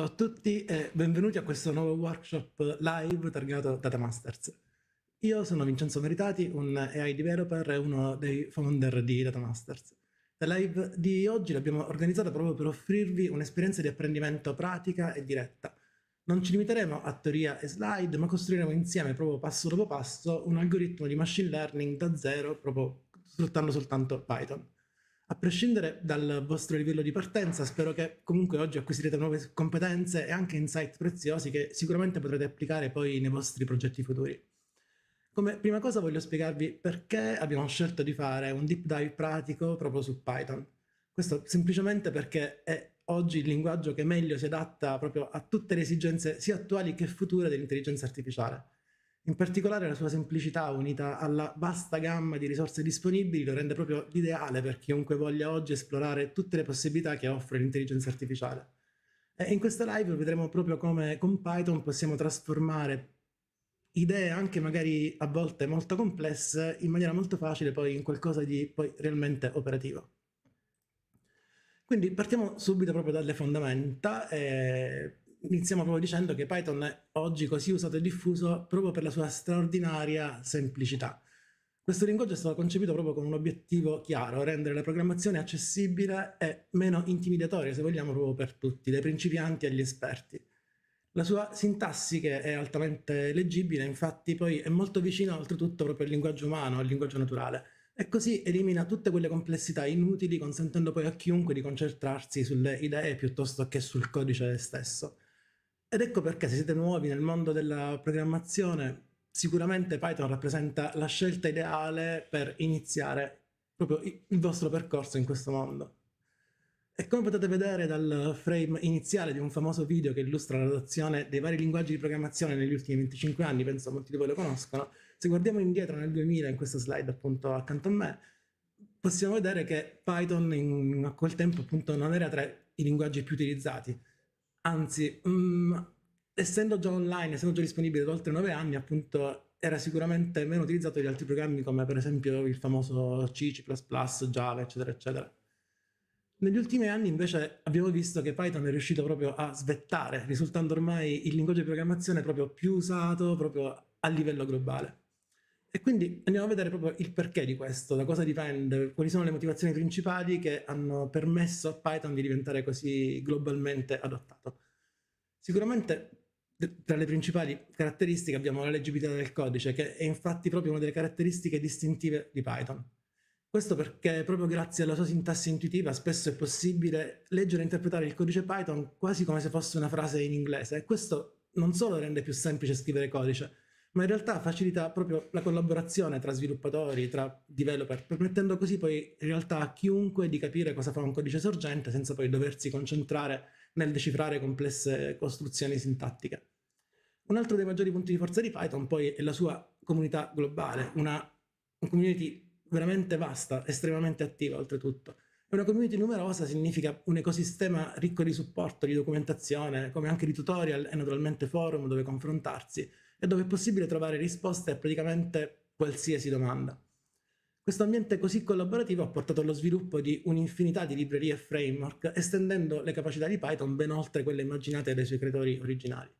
Ciao a tutti e benvenuti a questo nuovo workshop live targato Data Masters. Io sono Vincenzo Meritati, un AI developer e uno dei founder di Data Masters. La live di oggi l'abbiamo organizzata proprio per offrirvi un'esperienza di apprendimento pratica e diretta. Non ci limiteremo a teoria e slide, ma costruiremo insieme, proprio passo dopo passo, un algoritmo di machine learning da zero, proprio sfruttando soltanto Python. A prescindere dal vostro livello di partenza, spero che comunque oggi acquisirete nuove competenze e anche insight preziosi che sicuramente potrete applicare poi nei vostri progetti futuri. Come prima cosa voglio spiegarvi perché abbiamo scelto di fare un deep dive pratico proprio su Python. Questo semplicemente perché è oggi il linguaggio che meglio si adatta proprio a tutte le esigenze sia attuali che future dell'intelligenza artificiale. In particolare la sua semplicità unita alla vasta gamma di risorse disponibili lo rende proprio l'ideale per chiunque voglia oggi esplorare tutte le possibilità che offre l'intelligenza artificiale. E in questa live vedremo proprio come con Python possiamo trasformare idee anche magari a volte molto complesse in maniera molto facile poi in qualcosa di poi realmente operativo. Quindi partiamo subito proprio dalle fondamenta e iniziamo proprio dicendo che Python è oggi così usato e diffuso proprio per la sua straordinaria semplicità. Questo linguaggio è stato concepito proprio con un obiettivo chiaro, rendere la programmazione accessibile e meno intimidatoria, se vogliamo, proprio per tutti, dai principianti agli esperti. La sua sintassi, che è altamente leggibile, infatti poi è molto vicina oltretutto proprio al linguaggio umano, al linguaggio naturale, e così elimina tutte quelle complessità inutili, consentendo poi a chiunque di concentrarsi sulle idee piuttosto che sul codice stesso. Ed ecco perché se siete nuovi nel mondo della programmazione, sicuramente Python rappresenta la scelta ideale per iniziare proprio il vostro percorso in questo mondo. E come potete vedere dal frame iniziale di un famoso video che illustra l'adozione dei vari linguaggi di programmazione negli ultimi 25 anni, penso molti di voi lo conoscono, se guardiamo indietro nel 2000, in questa slide appunto accanto a me, possiamo vedere che Python in, a quel tempo appunto non era tra i linguaggi più utilizzati, Anzi, um, essendo già online, essendo già disponibile da oltre 9 anni, appunto, era sicuramente meno utilizzato di altri programmi come per esempio il famoso C, C++, Java, eccetera, eccetera. Negli ultimi anni invece abbiamo visto che Python è riuscito proprio a svettare, risultando ormai il linguaggio di programmazione proprio più usato proprio a livello globale. E quindi andiamo a vedere proprio il perché di questo, da cosa dipende, quali sono le motivazioni principali che hanno permesso a Python di diventare così globalmente adottato. Sicuramente tra le principali caratteristiche abbiamo la leggibilità del codice, che è infatti proprio una delle caratteristiche distintive di Python. Questo perché proprio grazie alla sua sintassi intuitiva spesso è possibile leggere e interpretare il codice Python quasi come se fosse una frase in inglese e questo non solo rende più semplice scrivere codice, ma in realtà facilita proprio la collaborazione tra sviluppatori, tra developer, permettendo così poi in realtà a chiunque di capire cosa fa un codice sorgente senza poi doversi concentrare nel decifrare complesse costruzioni sintattiche. Un altro dei maggiori punti di forza di Python poi è la sua comunità globale, una community veramente vasta, estremamente attiva oltretutto. E una community numerosa significa un ecosistema ricco di supporto, di documentazione, come anche di tutorial e naturalmente forum dove confrontarsi, e dove è possibile trovare risposte a praticamente qualsiasi domanda. Questo ambiente così collaborativo ha portato allo sviluppo di un'infinità di librerie e framework, estendendo le capacità di Python ben oltre quelle immaginate dai suoi creatori originali.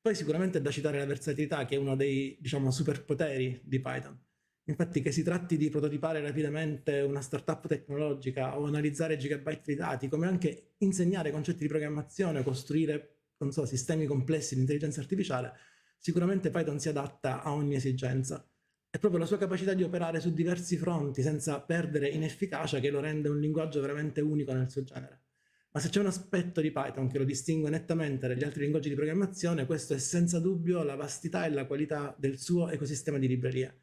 Poi sicuramente è da citare la versatilità, che è uno dei, diciamo, superpoteri di Python. Infatti che si tratti di prototipare rapidamente una startup tecnologica o analizzare gigabyte di dati, come anche insegnare concetti di programmazione, o costruire so, sistemi complessi di intelligenza artificiale, sicuramente Python si adatta a ogni esigenza. È proprio la sua capacità di operare su diversi fronti senza perdere in efficacia che lo rende un linguaggio veramente unico nel suo genere. Ma se c'è un aspetto di Python che lo distingue nettamente dagli altri linguaggi di programmazione, questo è senza dubbio la vastità e la qualità del suo ecosistema di libreria.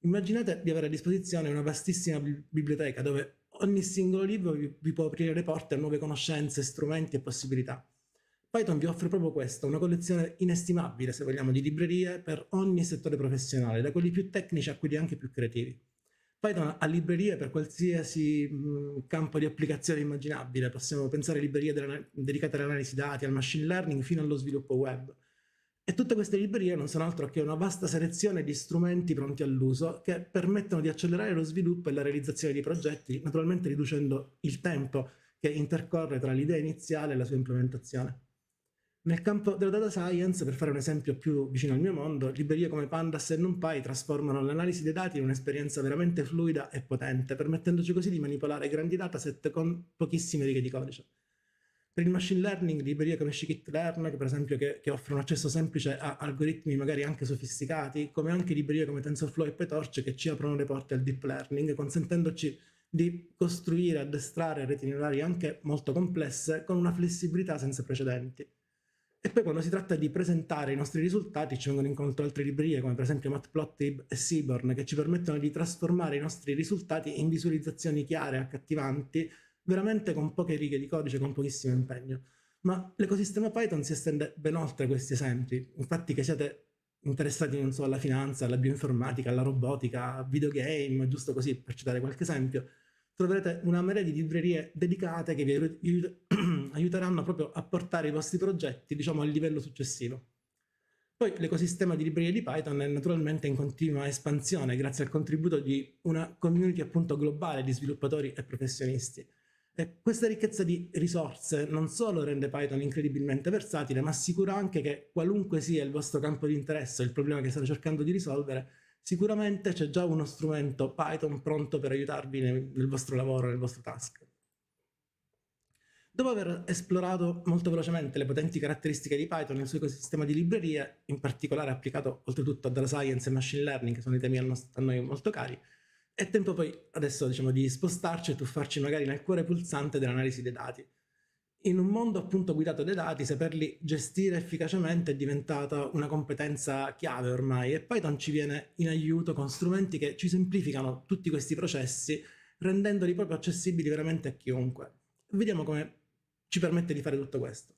Immaginate di avere a disposizione una vastissima biblioteca dove ogni singolo libro vi può aprire le porte a nuove conoscenze, strumenti e possibilità. Python vi offre proprio questo, una collezione inestimabile, se vogliamo, di librerie per ogni settore professionale, da quelli più tecnici a quelli anche più creativi. Python ha librerie per qualsiasi mm, campo di applicazione immaginabile, possiamo pensare a librerie dedicate all'analisi dati, al machine learning, fino allo sviluppo web. E tutte queste librerie non sono altro che una vasta selezione di strumenti pronti all'uso che permettono di accelerare lo sviluppo e la realizzazione di progetti, naturalmente riducendo il tempo che intercorre tra l'idea iniziale e la sua implementazione. Nel campo della data science, per fare un esempio più vicino al mio mondo, librerie come Pandas e NumPy trasformano l'analisi dei dati in un'esperienza veramente fluida e potente, permettendoci così di manipolare grandi dataset con pochissime righe di codice. Per il machine learning, librerie come Scikit-Learn, per esempio, che, che, offrono accesso semplice a algoritmi magari anche sofisticati, come anche librerie come TensorFlow e PyTorch che ci aprono le porte al deep learning, consentendoci di costruire, e addestrare reti neurali anche molto complesse con una flessibilità senza precedenti. E poi quando si tratta di presentare i nostri risultati ci vengono incontro altre librerie come per esempio Matplotlib e Seaborn che ci permettono di trasformare i nostri risultati in visualizzazioni chiare, accattivanti, veramente con poche righe di codice, con pochissimo impegno. Ma l'ecosistema Python si estende ben oltre questi esempi. Infatti che siate interessati non so alla finanza, alla bioinformatica, alla robotica, a videogame, giusto così per citare qualche esempio, troverete una marea di librerie dedicate che vi, aiuteranno proprio a portare i vostri progetti diciamo, al livello successivo. Poi l'ecosistema di librerie di Python è naturalmente in continua espansione grazie al contributo di una community appunto globale di sviluppatori e professionisti. E questa ricchezza di risorse non solo rende Python incredibilmente versatile, ma assicura anche che qualunque sia il vostro campo di interesse, il problema che state cercando di risolvere, sicuramente c'è già uno strumento Python pronto per aiutarvi nel vostro lavoro, nel vostro task. Dopo aver esplorato molto velocemente le potenti caratteristiche di Python nel suo ecosistema di librerie, in particolare applicato oltretutto a data science e machine learning, che sono i temi a noi molto cari, è tempo poi adesso diciamo, di spostarci e tuffarci magari nel cuore pulsante dell'analisi dei dati. In un mondo appunto guidato dai dati, saperli gestire efficacemente è diventata una competenza chiave ormai e Python ci viene in aiuto con strumenti che ci semplificano tutti questi processi rendendoli proprio accessibili veramente a chiunque. Vediamo come ci permette di fare tutto questo.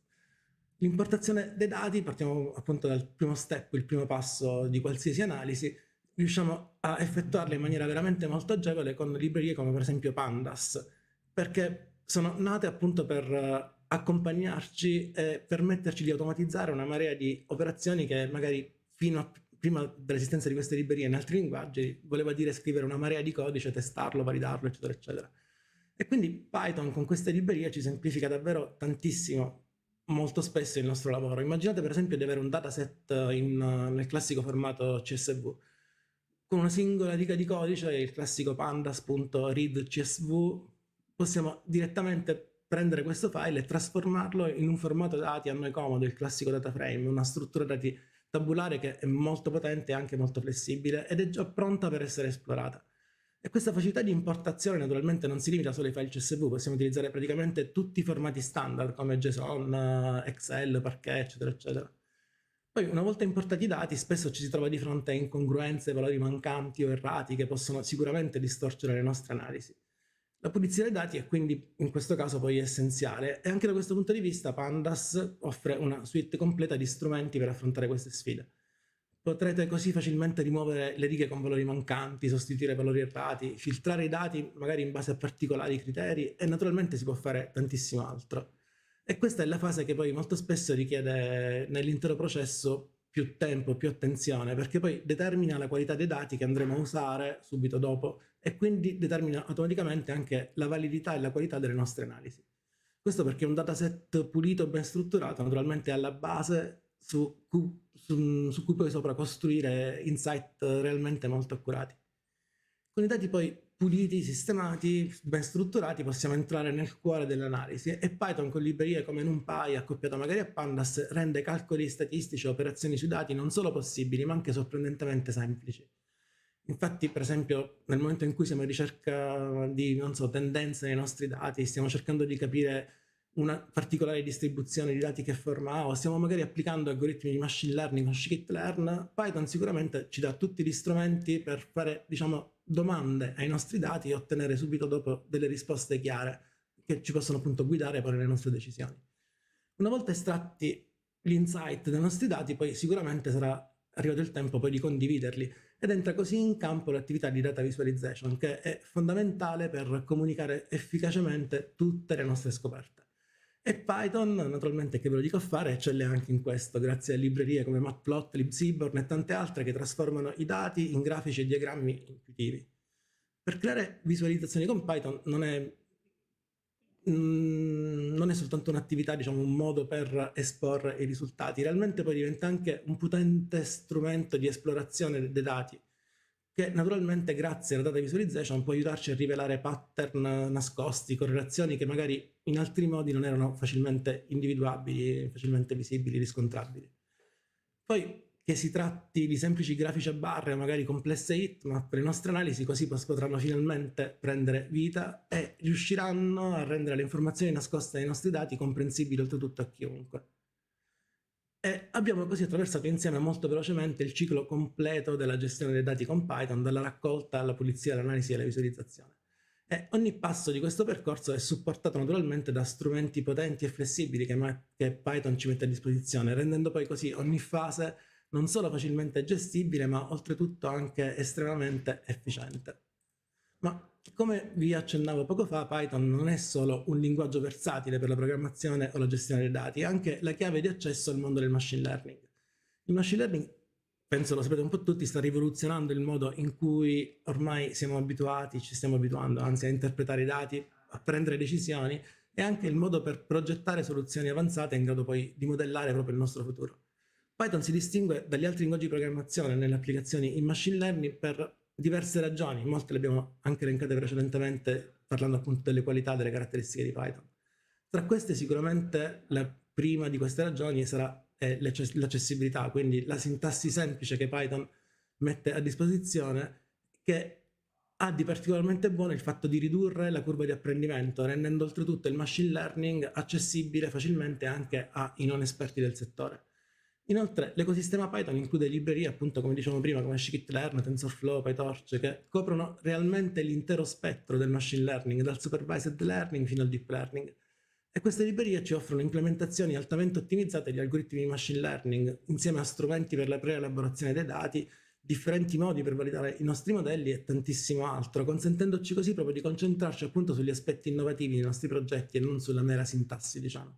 L'importazione dei dati, partiamo appunto dal primo step, il primo passo di qualsiasi analisi, riusciamo a effettuarla in maniera veramente molto agevole con librerie come per esempio Pandas, perché sono nate appunto per eh, accompagnarci e permetterci di automatizzare una marea di operazioni che magari fino a prima dell'esistenza di queste librerie in altri linguaggi voleva dire scrivere una marea di codice, testarlo, validarlo, eccetera, eccetera. E quindi Python con questa libreria ci semplifica davvero tantissimo, molto spesso il nostro lavoro. Immaginate per esempio di avere un dataset in, nel classico formato CSV, con una singola riga di codice, il classico pandas.readcsv, possiamo direttamente prendere questo file e trasformarlo in un formato dati a noi comodo, il classico data frame, una struttura dati tabulare che è molto potente e anche molto flessibile ed è già pronta per essere esplorata. E questa facilità di importazione naturalmente non si limita solo ai file CSV, possiamo utilizzare praticamente tutti i formati standard come JSON, Excel, Parquet, eccetera, eccetera. Poi una volta importati i dati spesso ci si trova di fronte a incongruenze, valori mancanti o errati che possono sicuramente distorcere le nostre analisi. La pulizia dei dati è quindi in questo caso poi essenziale e anche da questo punto di vista Pandas offre una suite completa di strumenti per affrontare queste sfide. Potrete così facilmente rimuovere le righe con valori mancanti, sostituire valori errati, filtrare i dati magari in base a particolari criteri e naturalmente si può fare tantissimo altro. E questa è la fase che poi molto spesso richiede nell'intero processo più tempo, più attenzione, perché poi determina la qualità dei dati che andremo a usare subito dopo e quindi determina automaticamente anche la validità e la qualità delle nostre analisi. Questo perché un dataset pulito, e ben strutturato, naturalmente è alla base su cui, su, su cui poi sopra costruire insight realmente molto accurati. Con i dati poi puliti, sistemati, ben strutturati, possiamo entrare nel cuore dell'analisi e Python con librerie come NumPy accoppiato magari a Pandas rende calcoli statistici e operazioni sui dati non solo possibili ma anche sorprendentemente semplici. Infatti, per esempio, nel momento in cui siamo in ricerca di, so, tendenze nei nostri dati, stiamo cercando di capire una particolare distribuzione di dati che forma o stiamo magari applicando algoritmi di machine learning con scikit-learn, Python sicuramente ci dà tutti gli strumenti per fare diciamo, domande ai nostri dati e ottenere subito dopo delle risposte chiare che ci possono appunto guidare poi le nostre decisioni. Una volta estratti gli insight dei nostri dati, poi sicuramente sarà arrivato il tempo poi di condividerli ed entra così in campo l'attività di data visualization che è fondamentale per comunicare efficacemente tutte le nostre scoperte. E Python, naturalmente, che ve lo dico a fare, eccelle anche in questo, grazie a librerie come Matplot, Seaborn e tante altre che trasformano i dati in grafici e diagrammi intuitivi. Per creare visualizzazioni con Python non è, mm, non è soltanto un'attività, diciamo, un modo per esporre i risultati, realmente poi diventa anche un potente strumento di esplorazione dei dati, che naturalmente grazie alla data visualization può aiutarci a rivelare pattern nascosti, correlazioni che magari in altri modi non erano facilmente individuabili, facilmente visibili, riscontrabili. Poi che si tratti di semplici grafici a barre o magari complesse hit, ma per le nostre analisi così potranno finalmente prendere vita e riusciranno a rendere le informazioni nascoste nei nostri dati comprensibili oltretutto a chiunque. E abbiamo così attraversato insieme molto velocemente il ciclo completo della gestione dei dati con Python, dalla raccolta alla pulizia, all'analisi e alla visualizzazione. E eh, ogni passo di questo percorso è supportato naturalmente da strumenti potenti e flessibili che, che Python ci mette a disposizione, rendendo poi così ogni fase non solo facilmente gestibile, ma oltretutto anche estremamente efficiente. Ma come vi accennavo poco fa, Python non è solo un linguaggio versatile per la programmazione o la gestione dei dati, è anche la chiave di accesso al mondo del machine learning. Il machine learning penso lo sapete un po' tutti, sta rivoluzionando il modo in cui ormai siamo abituati, ci stiamo abituando anzi a interpretare i dati, a prendere decisioni e anche il modo per progettare soluzioni avanzate in grado poi di modellare proprio il nostro futuro. Python si distingue dagli altri linguaggi di programmazione nelle applicazioni in machine learning per diverse ragioni, molte le abbiamo anche elencate precedentemente parlando appunto delle qualità, delle caratteristiche di Python. Tra queste sicuramente la prima di queste ragioni sarà e l'accessibilità, quindi la sintassi semplice che Python mette a disposizione che ha di particolarmente buono il fatto di ridurre la curva di apprendimento, rendendo oltretutto il machine learning accessibile facilmente anche ai non esperti del settore. Inoltre l'ecosistema Python include librerie, appunto come dicevamo prima, come Scikit-Learn, TensorFlow, PyTorch, che coprono realmente l'intero spettro del machine learning, dal supervised learning fino al deep learning, e queste librerie ci offrono implementazioni altamente ottimizzate di algoritmi di machine learning, insieme a strumenti per la preelaborazione dei dati, differenti modi per validare i nostri modelli e tantissimo altro, consentendoci così proprio di concentrarci appunto sugli aspetti innovativi dei nostri progetti e non sulla mera sintassi, diciamo.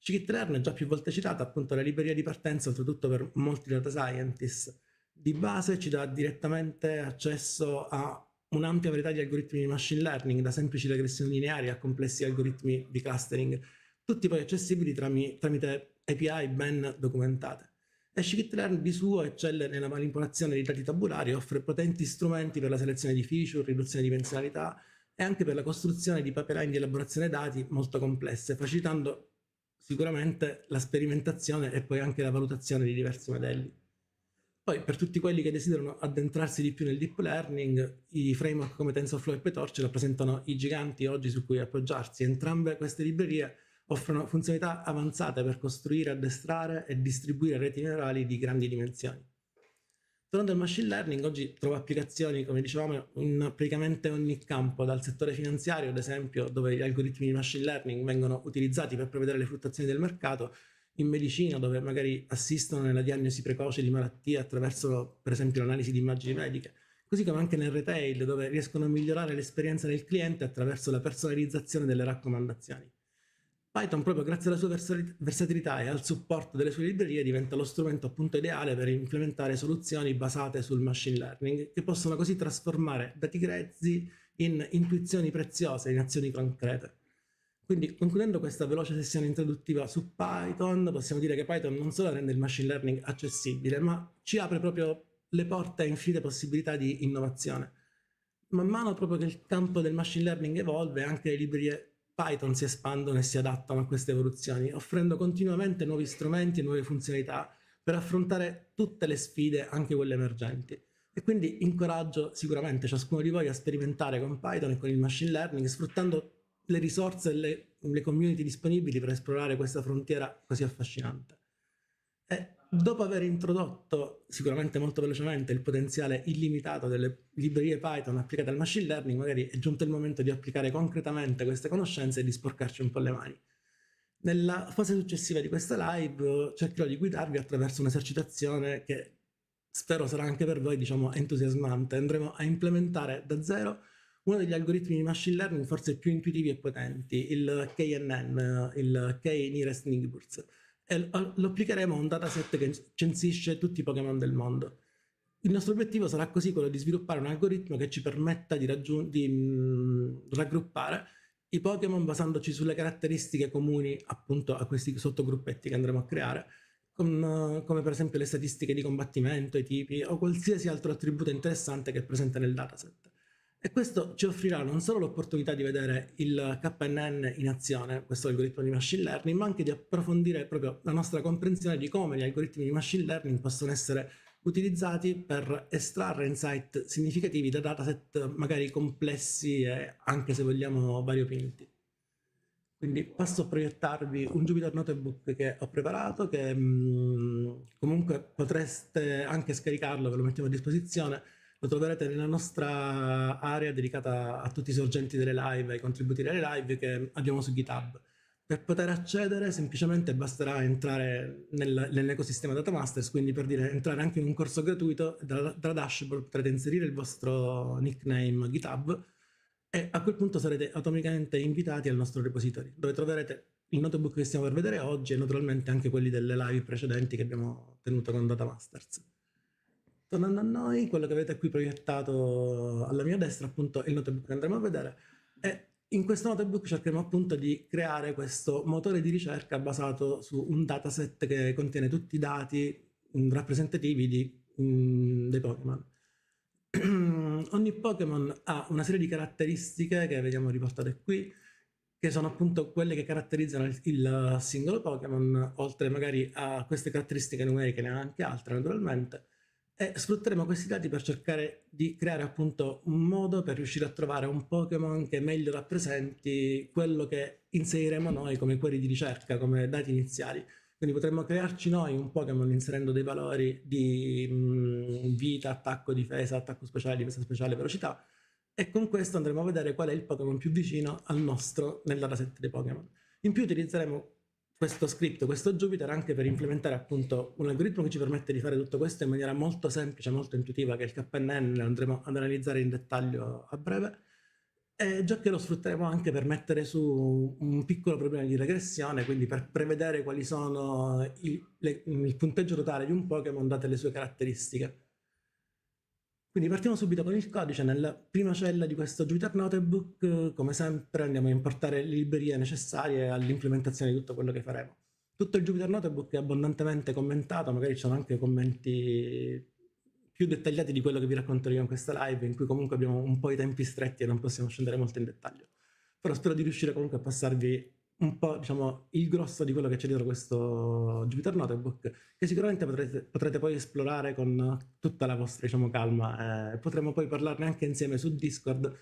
Scikit-Learn è già più volte citata appunto la libreria di partenza, soprattutto per molti data scientists. Di base ci dà direttamente accesso a un'ampia varietà di algoritmi di machine learning, da semplici regressioni lineari a complessi algoritmi di clustering, tutti poi accessibili tramite API ben documentate. E Scikit-learn di suo eccelle nella manipolazione di dati tabulari e offre potenti strumenti per la selezione di feature, riduzione di funzionalità e anche per la costruzione di pipeline di elaborazione dati molto complesse, facilitando sicuramente la sperimentazione e poi anche la valutazione di diversi modelli. Poi per tutti quelli che desiderano addentrarsi di più nel deep learning, i framework come TensorFlow e PyTorch rappresentano i giganti oggi su cui appoggiarsi. Entrambe queste librerie offrono funzionalità avanzate per costruire, addestrare e distribuire reti neurali di grandi dimensioni. Tornando al machine learning, oggi trova applicazioni, come dicevamo, in praticamente ogni campo, dal settore finanziario, ad esempio, dove gli algoritmi di machine learning vengono utilizzati per prevedere le fluttuazioni del mercato, in medicina dove magari assistono nella diagnosi precoce di malattie attraverso per esempio l'analisi di immagini mediche, così come anche nel retail dove riescono a migliorare l'esperienza del cliente attraverso la personalizzazione delle raccomandazioni. Python proprio grazie alla sua versatilità e al supporto delle sue librerie diventa lo strumento appunto ideale per implementare soluzioni basate sul machine learning che possono così trasformare dati grezzi in intuizioni preziose, in azioni concrete. Quindi concludendo questa veloce sessione introduttiva su Python, possiamo dire che Python non solo rende il machine learning accessibile, ma ci apre proprio le porte a infinite possibilità di innovazione. Man mano proprio che il campo del machine learning evolve, anche le librerie Python si espandono e si adattano a queste evoluzioni, offrendo continuamente nuovi strumenti e nuove funzionalità per affrontare tutte le sfide, anche quelle emergenti. E quindi incoraggio sicuramente ciascuno di voi a sperimentare con Python e con il machine learning, sfruttando le risorse e le, le community disponibili per esplorare questa frontiera così affascinante. E dopo aver introdotto sicuramente molto velocemente il potenziale illimitato delle librerie Python applicate al machine learning, magari è giunto il momento di applicare concretamente queste conoscenze e di sporcarci un po' le mani. Nella fase successiva di questa live eh, cercherò di guidarvi attraverso un'esercitazione che spero sarà anche per voi diciamo entusiasmante. Andremo a implementare da zero uno degli algoritmi di machine learning forse più intuitivi e potenti, il KNN, il K-Nearest Neighbors. E lo applicheremo a un dataset che censisce tutti i Pokémon del mondo. Il nostro obiettivo sarà così quello di sviluppare un algoritmo che ci permetta di, di mh, mm, raggruppare i Pokémon basandoci sulle caratteristiche comuni appunto a questi sottogruppetti che andremo a creare, con, come per esempio le statistiche di combattimento, i tipi o qualsiasi altro attributo interessante che è presente nel dataset. E questo ci offrirà non solo l'opportunità di vedere il KNN in azione, questo algoritmo di machine learning, ma anche di approfondire proprio la nostra comprensione di come gli algoritmi di machine learning possono essere utilizzati per estrarre insight significativi da dataset magari complessi e anche se vogliamo variopinti. Quindi passo a proiettarvi un Jupyter Notebook che ho preparato, che mh, mm, comunque potreste anche scaricarlo, ve lo mettiamo a disposizione, lo troverete nella nostra area dedicata a tutti i sorgenti delle live, ai contributi delle live che abbiamo su GitHub. Per poter accedere semplicemente basterà entrare nel, nell'ecosistema Datamasters, quindi per dire entrare anche in un corso gratuito, dalla, dalla dashboard potrete inserire il vostro nickname GitHub e a quel punto sarete automaticamente invitati al nostro repository, dove troverete il notebook che stiamo per vedere oggi e naturalmente anche quelli delle live precedenti che abbiamo tenuto con Datamasters. Tornando a noi, quello che avete qui proiettato alla mia destra appunto è il notebook che andremo a vedere e in questo notebook cercheremo appunto di creare questo motore di ricerca basato su un dataset che contiene tutti i dati rappresentativi di, um, dei Pokémon. Ogni Pokémon ha una serie di caratteristiche che vediamo riportate qui, che sono appunto quelle che caratterizzano il, il singolo Pokémon, oltre magari a queste caratteristiche numeriche ne ha anche altre naturalmente, e sfrutteremo questi dati per cercare di creare appunto un modo per riuscire a trovare un Pokémon che meglio rappresenti quello che inseriremo noi come query di ricerca, come dati iniziali. Quindi potremmo crearci noi un Pokémon inserendo dei valori di mh, mm, vita, attacco, difesa, attacco speciale, difesa speciale, velocità e con questo andremo a vedere qual è il Pokémon più vicino al nostro nella dataset dei Pokémon. In più utilizzeremo questo script, questo Jupyter, anche per implementare appunto un algoritmo che ci permette di fare tutto questo in maniera molto semplice, molto intuitiva, che è il KNN, andremo ad analizzare in dettaglio a breve, e già che lo sfrutteremo anche per mettere su un piccolo problema di regressione, quindi per prevedere quali sono il, le, il punteggio totale di un Pokémon date le sue caratteristiche. Quindi partiamo subito con il codice. Nella prima cella di questo Jupyter Notebook, come sempre, andiamo a importare le librerie necessarie all'implementazione di tutto quello che faremo. Tutto il Jupyter Notebook è abbondantemente commentato, magari ci sono anche commenti più dettagliati di quello che vi racconterò io in questa live, in cui comunque abbiamo un po' i tempi stretti e non possiamo scendere molto in dettaglio. Però spero di riuscire comunque a passarvi un po' diciamo, il grosso di quello che c'è dietro questo Jupyter Notebook, che sicuramente potrete, potrete poi esplorare con tutta la vostra diciamo, calma. Eh, potremo poi parlarne anche insieme su Discord.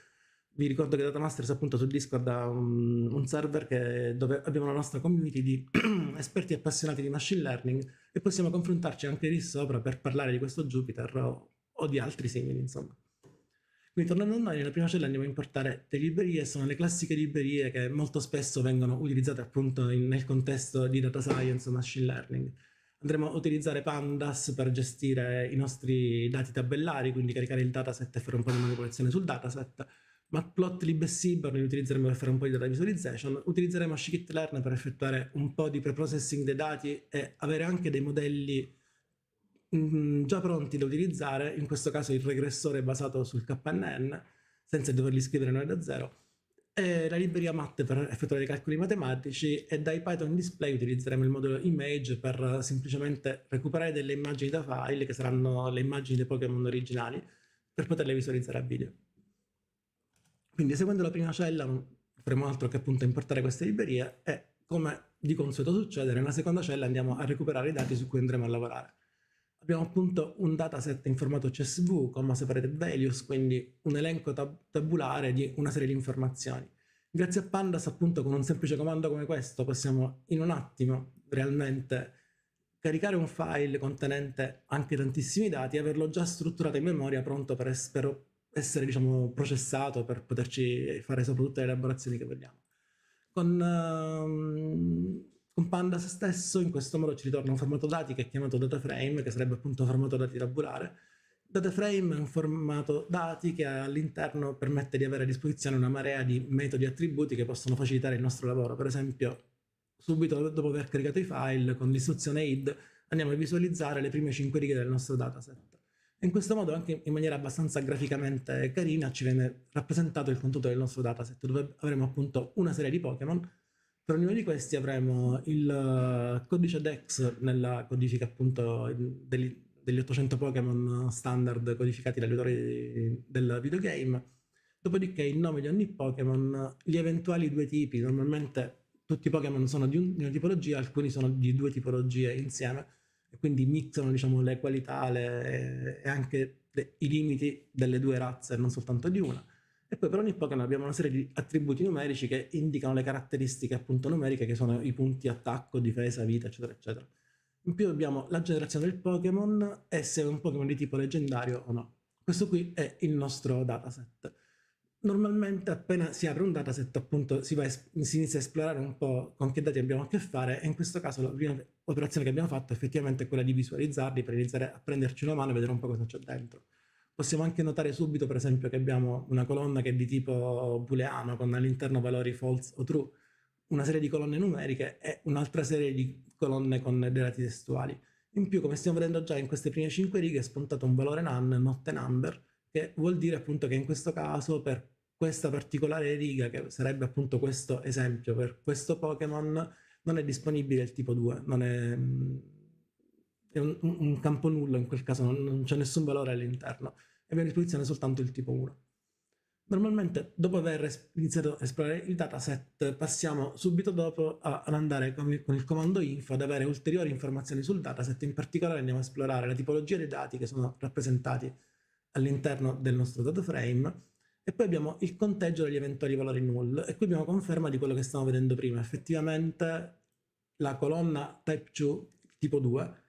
Vi ricordo che Data Datamasters appunto su Discord ha un, un server che, dove abbiamo la nostra community di esperti e appassionati di machine learning e possiamo confrontarci anche lì sopra per parlare di questo Jupyter o, o di altri simili, insomma. Quindi tornando a noi, nella prima cella andiamo a importare delle librerie, sono le classiche librerie che molto spesso vengono utilizzate appunto in, nel contesto di data science o machine learning. Andremo a utilizzare pandas per gestire i nostri dati tabellari, quindi caricare il dataset e fare un po' di manipolazione sul dataset. Matplotlib e Seaborn li utilizzeremo per fare un po' di data visualization. Utilizzeremo Scikit-learn per effettuare un po' di preprocessing dei dati e avere anche dei modelli già pronti da utilizzare, in questo caso il regressore basato sul KNN, senza doverli scrivere noi da zero, e la libreria MAT per effettuare i calcoli matematici e dai Python Display utilizzeremo il modulo Image per semplicemente recuperare delle immagini da file che saranno le immagini dei Pokémon originali per poterle visualizzare a video. Quindi seguendo la prima cella non faremo altro che appunto importare queste librerie e come di consueto succede nella seconda cella andiamo a recuperare i dati su cui andremo a lavorare abbiamo appunto un dataset in formato CSV, comma separated values, quindi un elenco tab tabulare di una serie di informazioni. Grazie a Pandas appunto con un semplice comando come questo possiamo in un attimo realmente caricare un file contenente anche tantissimi dati e averlo già strutturato in memoria pronto per espero, essere diciamo, processato per poterci fare sopra tutte le elaborazioni che vogliamo. Con, um, con Pandas stesso in questo modo ci ritorna un formato dati che è chiamato DataFrame, che sarebbe appunto un formato dati tabulare. DataFrame è un formato dati che all'interno permette di avere a disposizione una marea di metodi e attributi che possono facilitare il nostro lavoro. Per esempio, subito dopo aver caricato i file, con l'istruzione id, andiamo a visualizzare le prime 5 righe del nostro dataset. In questo modo, anche in maniera abbastanza graficamente carina, ci viene rappresentato il contenuto del nostro dataset, dove avremo appunto una serie di Pokémon per ognuno di questi avremo il eh, codice DEX nella codifica appunto degli, degli 800 Pokémon standard codificati dagli autori del videogame, dopodiché il nome di ogni Pokémon, gli eventuali due tipi, normalmente tutti i Pokémon sono di, un, di, una tipologia, alcuni sono di due tipologie insieme, e quindi mixano diciamo, le qualità le, e anche le, i limiti delle due razze, non soltanto di una. E poi per ogni Pokémon abbiamo una serie di attributi numerici che indicano le caratteristiche appunto numeriche, che sono i punti attacco, difesa, vita, eccetera, eccetera. In più abbiamo la generazione del Pokémon e se è un Pokémon di tipo leggendario o no. Questo qui è il nostro dataset. Normalmente appena si apre un dataset appunto si, va, si inizia a esplorare un po' con che dati abbiamo a che fare e in questo caso la prima operazione che abbiamo fatto effettivamente è quella di visualizzarli per iniziare a prenderci una mano e vedere un po' cosa c'è dentro. Possiamo anche notare subito, per esempio, che abbiamo una colonna che è di tipo booleano con all'interno valori false o true, una serie di colonne numeriche e un'altra serie di colonne con dei dati testuali. In più, come stiamo vedendo già in queste prime 5 righe, è spuntato un valore none, not a number, che vuol dire appunto che in questo caso per questa particolare riga, che sarebbe appunto questo esempio, per questo Pokémon non è disponibile il tipo 2, non è mm, è un, un campo nullo, in quel caso non, non c'è nessun valore all'interno e abbiamo a disposizione soltanto il tipo 1. Normalmente dopo aver iniziato a esplorare il dataset passiamo subito dopo a, ad andare con il, con il, comando info ad avere ulteriori informazioni sul dataset, in particolare andiamo a esplorare la tipologia dei dati che sono rappresentati all'interno del nostro data frame e poi abbiamo il conteggio degli eventuali valori null e qui abbiamo conferma di quello che stavamo vedendo prima, effettivamente la colonna type 2, tipo 2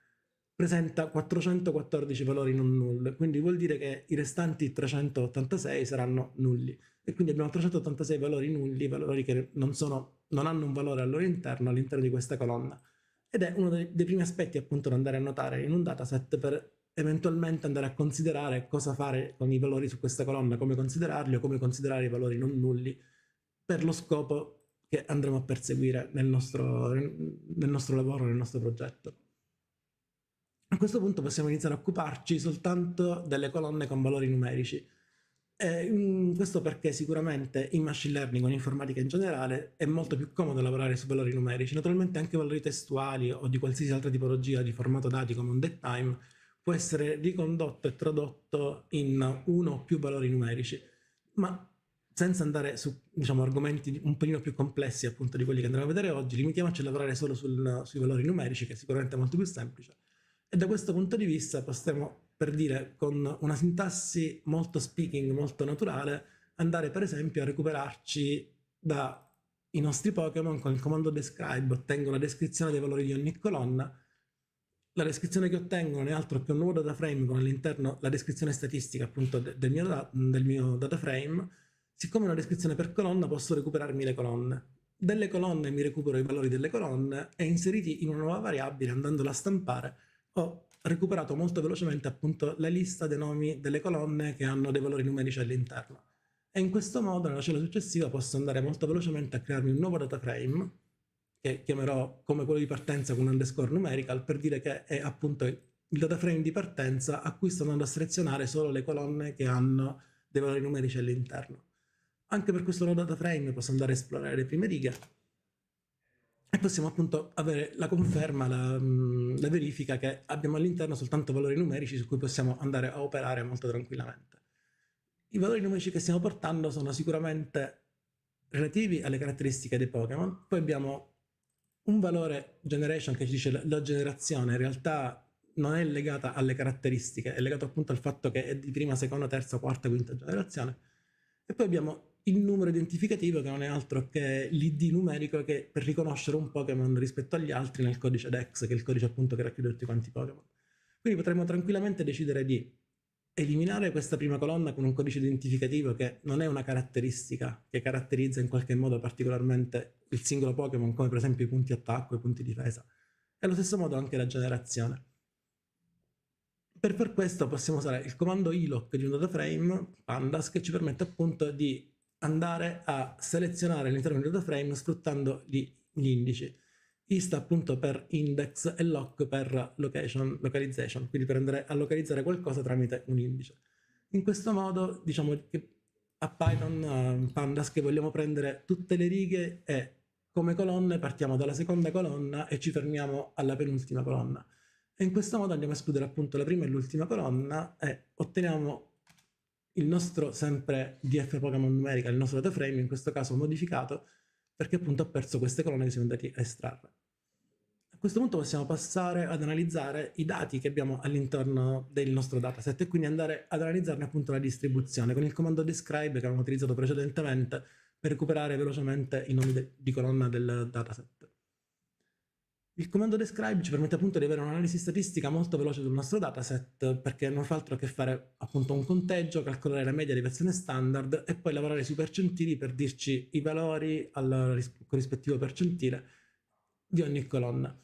presenta 414 valori non null, quindi vuol dire che i restanti 386 saranno nulli. E quindi abbiamo 386 valori nulli, valori che non, sono, non hanno un valore al loro interno all'interno di questa colonna. Ed è uno dei, dei primi aspetti appunto da andare a notare in un dataset per eventualmente andare a considerare cosa fare con i valori su questa colonna, come considerarli o come considerare i valori non nulli per lo scopo che andremo a perseguire nel nostro, nel nostro lavoro, nel nostro progetto. A questo punto possiamo iniziare a occuparci soltanto delle colonne con valori numerici. E, mh, mm, questo perché sicuramente in machine learning o in informatica in generale è molto più comodo lavorare su valori numerici. Naturalmente anche valori testuali o di qualsiasi altra tipologia di formato dati come un dead time può essere ricondotto e tradotto in uno o più valori numerici, ma senza andare su diciamo, argomenti un pochino più complessi appunto di quelli che andremo a vedere oggi, limitiamoci a lavorare solo sul, sui valori numerici che è sicuramente molto più semplice e da questo punto di vista possiamo, per dire, con una sintassi molto speaking, molto naturale, andare per esempio a recuperarci dai nostri Pokémon con il comando describe, ottengo la descrizione dei valori di ogni colonna, la descrizione che ottengo non è altro che un nuovo data frame con all'interno la descrizione statistica appunto del mio, data, del mio data frame, siccome è una descrizione per colonna posso recuperarmi le colonne. Delle colonne mi recupero i valori delle colonne e inseriti in una nuova variabile andandola a stampare ho recuperato molto velocemente appunto la lista dei nomi delle colonne che hanno dei valori numerici all'interno. E in questo modo nella cella successiva posso andare molto velocemente a crearmi un nuovo data frame, che chiamerò come quello di partenza con un underscore numerical, per dire che è appunto il data frame di partenza a cui sto andando a selezionare solo le colonne che hanno dei valori numerici all'interno. Anche per questo nuovo data frame posso andare a esplorare le prime righe e possiamo appunto avere la conferma, la, mm, la, verifica che abbiamo all'interno soltanto valori numerici su cui possiamo andare a operare molto tranquillamente. I valori numerici che stiamo portando sono sicuramente relativi alle caratteristiche dei Pokémon, poi abbiamo un valore generation che ci dice la generazione, in realtà non è legata alle caratteristiche, è legato appunto al fatto che è di prima, seconda, terza, quarta, quinta generazione, e poi abbiamo il numero identificativo che non è altro che l'ID numerico che per riconoscere un Pokémon rispetto agli altri nel codice DEX, che è il codice appunto che racchiude tutti quanti i Pokémon. Quindi potremmo tranquillamente decidere di eliminare questa prima colonna con un codice identificativo che non è una caratteristica che caratterizza in qualche modo particolarmente il singolo Pokémon, come per esempio i punti attacco e i punti difesa, e allo stesso modo anche la generazione. Per far questo possiamo usare il comando iloc di un dataframe, pandas, che ci permette appunto di andare a selezionare l'interno di frame sfruttando gli, gli indici. Ist appunto per index e lock per location, localization, quindi per andare a localizzare qualcosa tramite un indice. In questo modo diciamo che a Python a ehm, Pandas che vogliamo prendere tutte le righe e come colonne partiamo dalla seconda colonna e ci fermiamo alla penultima colonna. E in questo modo andiamo a escludere appunto la prima e l'ultima colonna e otteniamo il nostro sempre DF Pokémon numerica, il nostro dataframe, in questo caso modificato, perché appunto ha perso queste colonne che siamo andati a estrarre. A questo punto possiamo passare ad analizzare i dati che abbiamo all'interno del nostro dataset e quindi andare ad analizzarne appunto la distribuzione con il comando describe che avevamo utilizzato precedentemente per recuperare velocemente i nomi di colonna del dataset. Il comando describe ci permette appunto di avere un'analisi statistica molto veloce del nostro dataset perché non fa altro che fare appunto un conteggio, calcolare la media di versione standard e poi lavorare sui percentili per dirci i valori al corrispettivo percentile di ogni colonna.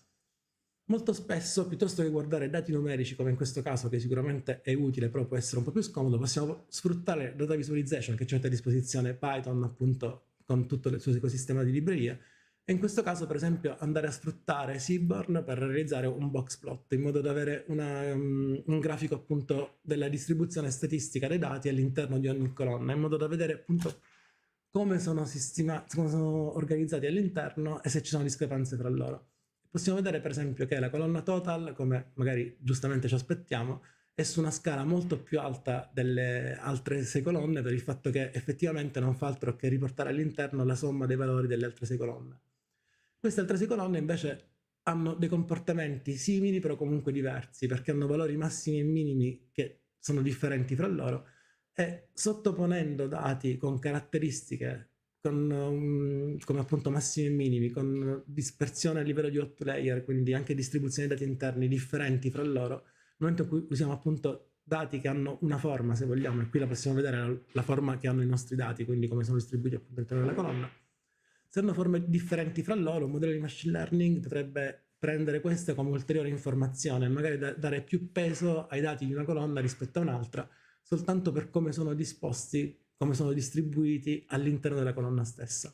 Molto spesso, piuttosto che guardare dati numerici come in questo caso, che sicuramente è utile però può essere un po' più scomodo, possiamo sfruttare data visualization che ci mette a disposizione Python appunto con tutto il suo ecosistema di librerie e in questo caso, per esempio, andare a sfruttare Seaborn per realizzare un box plot in modo da avere una, um, un grafico appunto della distribuzione statistica dei dati all'interno di ogni colonna, in modo da vedere appunto come sono, come sono organizzati all'interno e se ci sono discrepanze tra loro. Possiamo vedere per esempio che la colonna total, come magari giustamente ci aspettiamo, è su una scala molto più alta delle altre sei colonne per il fatto che effettivamente non fa altro che riportare all'interno la somma dei valori delle altre sei colonne. Queste altre sei colonne invece hanno dei comportamenti simili però comunque diversi perché hanno valori massimi e minimi che sono differenti fra loro e sottoponendo dati con caratteristiche con, um, come appunto massimi e minimi, con dispersione a livello di hot layer, quindi anche distribuzione di dati interni differenti fra loro, nel momento in cui usiamo appunto dati che hanno una forma, se vogliamo, e qui la possiamo vedere la, la forma che hanno i nostri dati, quindi come sono distribuiti appunto all'interno della colonna, se hanno forme differenti fra loro, un modello di machine learning potrebbe prendere queste come ulteriore informazione e magari da dare più peso ai dati di una colonna rispetto a un'altra, soltanto per come sono disposti, come sono distribuiti all'interno della colonna stessa.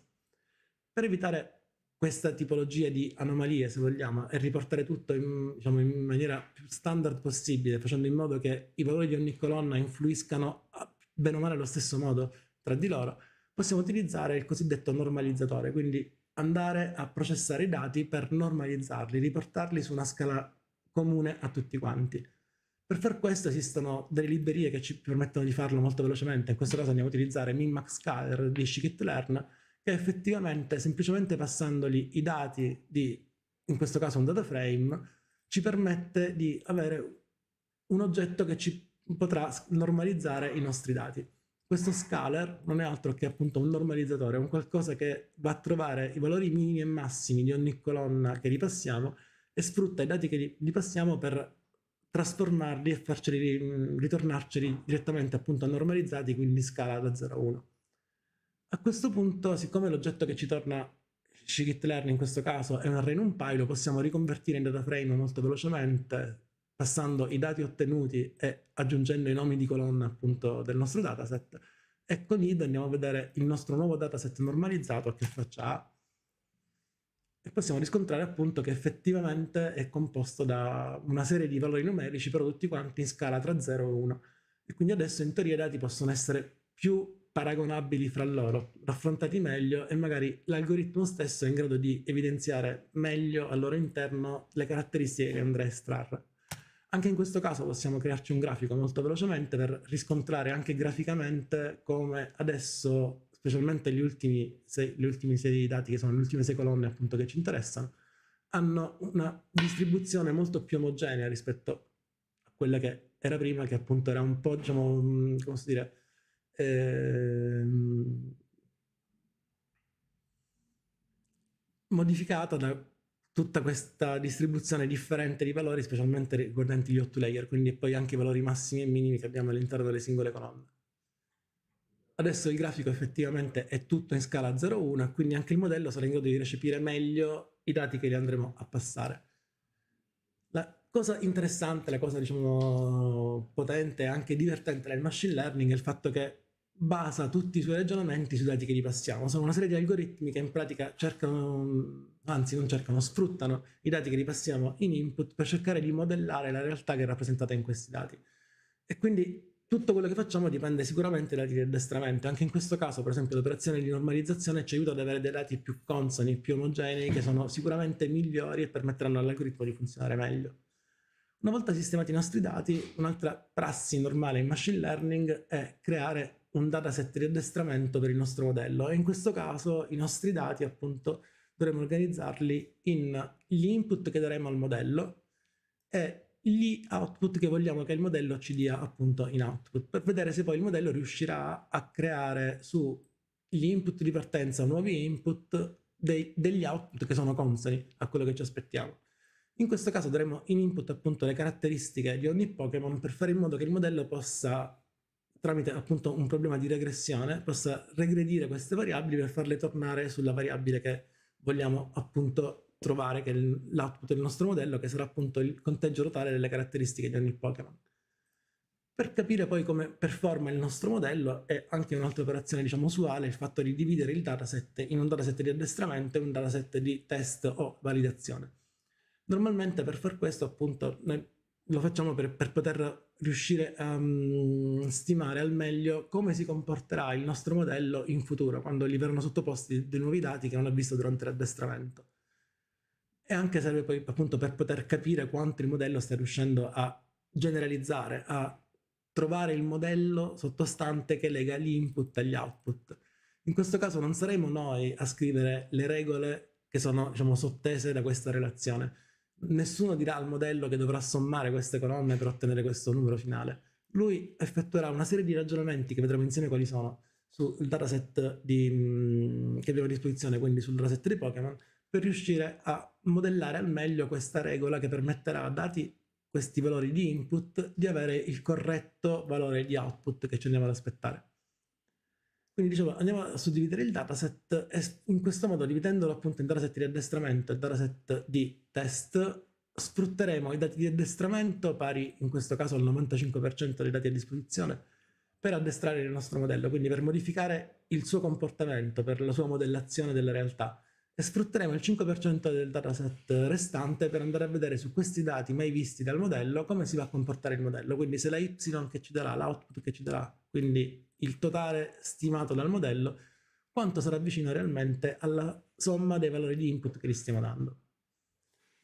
Per evitare questa tipologia di anomalie, se vogliamo, e riportare tutto in, diciamo, in, maniera più standard possibile, facendo in modo che i valori di ogni colonna influiscano bene o male allo stesso modo tra di loro, possiamo utilizzare il cosiddetto normalizzatore, quindi andare a processare i dati per normalizzarli, riportarli su una scala comune a tutti quanti. Per far questo esistono delle librerie che ci permettono di farlo molto velocemente, in questo caso andiamo a utilizzare MinMaxScaler di Scikit-Learn, che effettivamente, semplicemente passandogli i dati di, in questo caso un data frame, ci permette di avere un oggetto che ci potrà normalizzare i nostri dati. Questo scaler non è altro che appunto un normalizzatore, è un qualcosa che va a trovare i valori minimi e massimi di ogni colonna che ripassiamo e sfrutta i dati che ripassiamo per trasformarli e farceli mm, ritornarceli direttamente appunto normalizzati, quindi scala da 0 a 1. A questo punto, siccome l'oggetto che ci torna scikit-learn in questo caso è un array numpy, lo possiamo riconvertire in data frame molto velocemente passando i dati ottenuti e aggiungendo i nomi di colonna appunto del nostro dataset e con id andiamo a vedere il nostro nuovo dataset normalizzato che faccia ha e possiamo riscontrare appunto che effettivamente è composto da una serie di valori numerici però tutti quanti in scala tra 0 e 1 e quindi adesso in teoria i dati possono essere più paragonabili fra loro, raffrontati meglio e magari l'algoritmo stesso è in grado di evidenziare meglio al loro interno le caratteristiche che andrà a estrarre. Anche in questo caso possiamo crearci un grafico molto velocemente per riscontrare anche graficamente come adesso, specialmente gli ultimi sei, le ultime serie dati, che sono le ultime sei colonne appunto che ci interessano, hanno una distribuzione molto più omogenea rispetto a quella che era prima, che appunto era un po', diciamo, mm, come posso dire, ehm, modificata da tutta questa distribuzione differente di valori, specialmente riguardanti gli 8 layer, quindi poi anche i valori massimi e minimi che abbiamo all'interno delle singole colonne. Adesso il grafico effettivamente è tutto in scala 0,1, quindi anche il modello sarà in grado di recepire meglio i dati che li andremo a passare. La cosa interessante, la cosa diciamo potente e anche divertente nel machine learning è il fatto che basa tutti i suoi ragionamenti sui dati che gli passiamo. Sono una serie di algoritmi che in pratica cercano, anzi non cercano, sfruttano i dati che gli passiamo in input per cercare di modellare la realtà che è rappresentata in questi dati. E quindi tutto quello che facciamo dipende sicuramente dai dati di addestramento. Anche in questo caso, per esempio, l'operazione di normalizzazione ci aiuta ad avere dei dati più consoni, più omogenei, che sono sicuramente migliori e permetteranno all'algoritmo di funzionare meglio. Una volta sistemati i nostri dati, un'altra prassi normale in machine learning è creare un dataset di addestramento per il nostro modello e in questo caso i nostri dati appunto dovremo organizzarli in gli input che daremo al modello e gli output che vogliamo che il modello ci dia appunto in output per vedere se poi il modello riuscirà a creare su gli input di partenza nuovi input dei, degli output che sono consoni a quello che ci aspettiamo. In questo caso daremo in input appunto le caratteristiche di ogni Pokémon per fare in modo che il modello possa tramite appunto un problema di regressione possa regredire queste variabili per farle tornare sulla variabile che vogliamo appunto trovare, che è l'output del nostro modello, che sarà appunto il conteggio totale delle caratteristiche di ogni Pokémon. Per capire poi come performa il nostro modello è anche un'altra operazione diciamo usuale il fatto di dividere il dataset in un dataset di addestramento e un dataset di test o validazione. Normalmente per far questo appunto noi lo facciamo per, per poter riuscire a mm, stimare al meglio come si comporterà il nostro modello in futuro, quando gli verranno sottoposti dei nuovi dati che non ha visto durante l'addestramento. E anche serve poi appunto per poter capire quanto il modello sta riuscendo a generalizzare, a trovare il modello sottostante che lega gli input agli output. In questo caso non saremo noi a scrivere le regole che sono diciamo, sottese da questa relazione, nessuno dirà al modello che dovrà sommare queste colonne per ottenere questo numero finale. Lui effettuerà una serie di ragionamenti che vedremo insieme quali sono sul dataset di, mm, che abbiamo a disposizione, quindi sul dataset di Pokémon, per riuscire a modellare al meglio questa regola che permetterà, dati questi valori di input, di avere il corretto valore di output che ci andiamo ad aspettare. Quindi dicevo, andiamo a suddividere il dataset e in questo modo, dividendolo appunto in dataset di addestramento e dataset di test, sfrutteremo i dati di addestramento pari in questo caso al 95% dei dati a disposizione per addestrare il nostro modello, quindi per modificare il suo comportamento, per la sua modellazione della realtà e sfrutteremo il 5% del dataset restante per andare a vedere su questi dati mai visti dal modello come si va a comportare il modello, quindi se la y che ci darà, l'output che ci darà, quindi il totale stimato dal modello, quanto sarà vicino realmente alla somma dei valori di input che gli stiamo dando.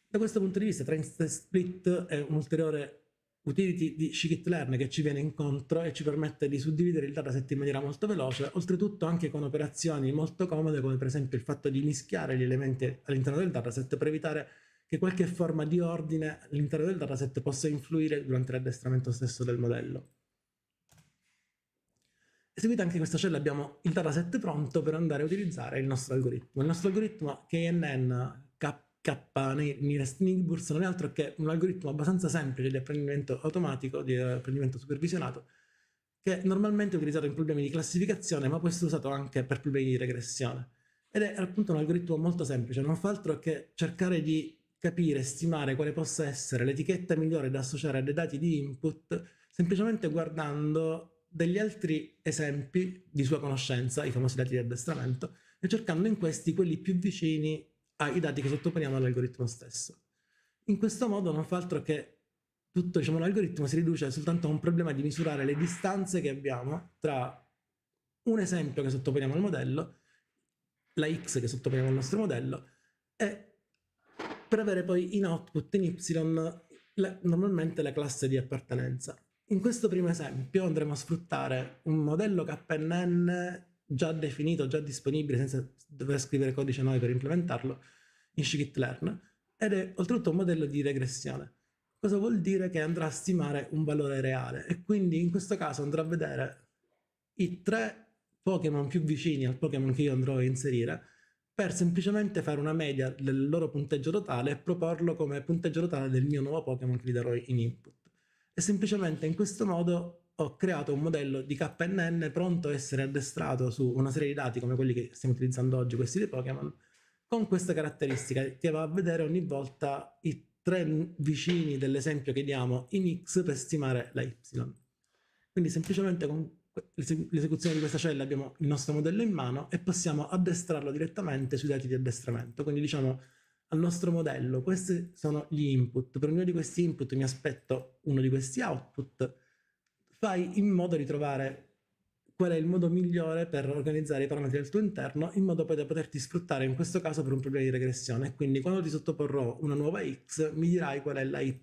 Da questo punto di vista, Trend Split è un'ulteriore utility di scikit-learn che ci viene incontro e ci permette di suddividere il dataset in maniera molto veloce, oltretutto anche con operazioni molto comode come per esempio il fatto di mischiare gli elementi all'interno del dataset per evitare che qualche forma di ordine all'interno del dataset possa influire durante l'addestramento stesso del modello. Seguite anche questa cella abbiamo il dataset pronto per andare a utilizzare il nostro algoritmo. Il nostro algoritmo KNN K-Niburs non è altro che un algoritmo abbastanza semplice di apprendimento automatico, di eh, apprendimento supervisionato, che normalmente è utilizzato in problemi di classificazione, ma può essere usato anche per problemi di regressione. Ed è appunto un algoritmo molto semplice, non fa altro che cercare di capire, stimare quale possa essere l'etichetta migliore da associare a dei dati di input semplicemente guardando degli altri esempi di sua conoscenza, i famosi dati di addestramento, e cercando in questi quelli più vicini ai dati che sottoponiamo all'algoritmo stesso. In questo modo non fa altro che tutto diciamo, l'algoritmo si riduce soltanto a un problema di misurare le distanze che abbiamo tra un esempio che sottoponiamo al modello, la x che sottoponiamo al nostro modello, e per avere poi in output in y la, normalmente la classe di appartenenza. In questo primo esempio andremo a sfruttare un modello KNN già definito, già disponibile, senza dover scrivere codice noi per implementarlo, in scikit-learn, ed è oltretutto un modello di regressione. Cosa vuol dire? Che andrà a stimare un valore reale e quindi in questo caso andrà a vedere i tre Pokémon più vicini al Pokémon che io andrò a inserire per semplicemente fare una media del loro punteggio totale e proporlo come punteggio totale del mio nuovo Pokémon che gli darò in input e semplicemente in questo modo ho creato un modello di KNN pronto a essere addestrato su una serie di dati come quelli che stiamo utilizzando oggi, questi dei Pokémon, con questa caratteristica che va a vedere ogni volta i tre vicini dell'esempio che diamo in X per stimare la Y. Quindi semplicemente con l'esecuzione di questa cella abbiamo il nostro modello in mano e possiamo addestrarlo direttamente sui dati di addestramento. Quindi diciamo al nostro modello. Questi sono gli input. Per ognuno di questi input mi aspetto uno di questi output. Fai in modo di trovare qual è il modo migliore per organizzare i parametri del tuo interno in modo poi da poterti sfruttare in questo caso per un problema di regressione. Quindi quando ti sottoporrò una nuova x mi dirai qual è la y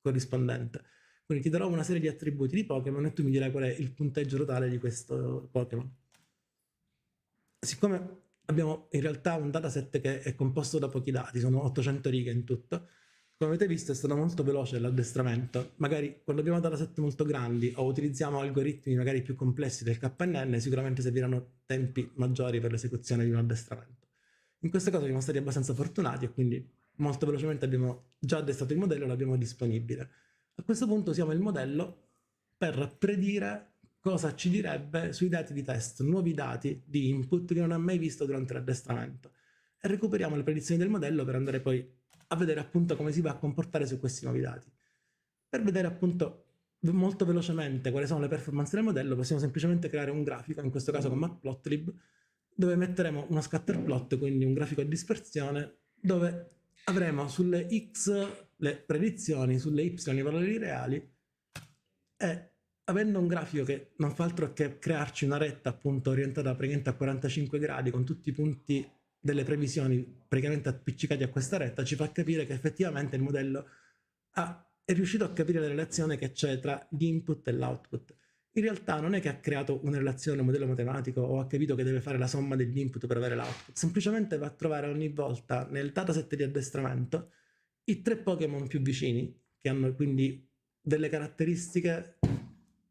corrispondente. Quindi ti darò una serie di attributi di Pokémon e tu mi dirai qual è il punteggio totale di questo Pokémon. Siccome abbiamo in realtà un dataset che è composto da pochi dati, sono 800 righe in tutto. Come avete visto è stato molto veloce l'addestramento, magari quando abbiamo dataset molto grandi o utilizziamo algoritmi magari più complessi del KNN sicuramente serviranno tempi maggiori per l'esecuzione di un addestramento. In questo caso siamo stati abbastanza fortunati e quindi molto velocemente abbiamo già addestrato il modello e l'abbiamo disponibile. A questo punto usiamo il modello per predire cosa ci direbbe sui dati di test, nuovi dati di input che non ha mai visto durante l'addestramento. E recuperiamo le predizioni del modello per andare poi a vedere appunto come si va a comportare su questi nuovi dati. Per vedere appunto molto velocemente quali sono le performance del modello, possiamo semplicemente creare un grafico, in questo caso con Matplotlib, dove metteremo uno scatterplot, quindi un grafico a dispersione, dove avremo sulle x le predizioni, sulle y i valori reali e avendo un grafico che non fa altro che crearci una retta appunto orientata praticamente a 45 gradi con tutti i punti delle previsioni praticamente appiccicati a questa retta ci fa capire che effettivamente il modello ha, è riuscito a capire la relazione che c'è tra l'input e l'output. In realtà non è che ha creato una relazione, un modello matematico o ha capito che deve fare la somma degli input per avere l'output, semplicemente va a trovare ogni volta nel dataset di addestramento i tre Pokémon più vicini, che hanno quindi delle caratteristiche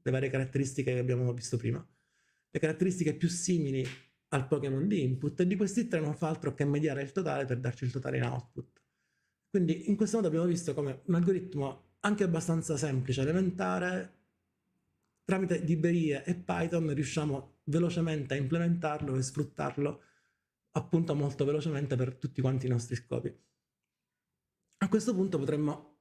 le varie caratteristiche che abbiamo visto prima. Le caratteristiche più simili al Pokémon di input e di questi tre non fa altro che mediare il totale per darci il totale in output. Quindi in questo modo abbiamo visto come un algoritmo anche abbastanza semplice, elementare, tramite librerie e Python riusciamo velocemente a implementarlo e sfruttarlo appunto molto velocemente per tutti quanti i nostri scopi. A questo punto potremmo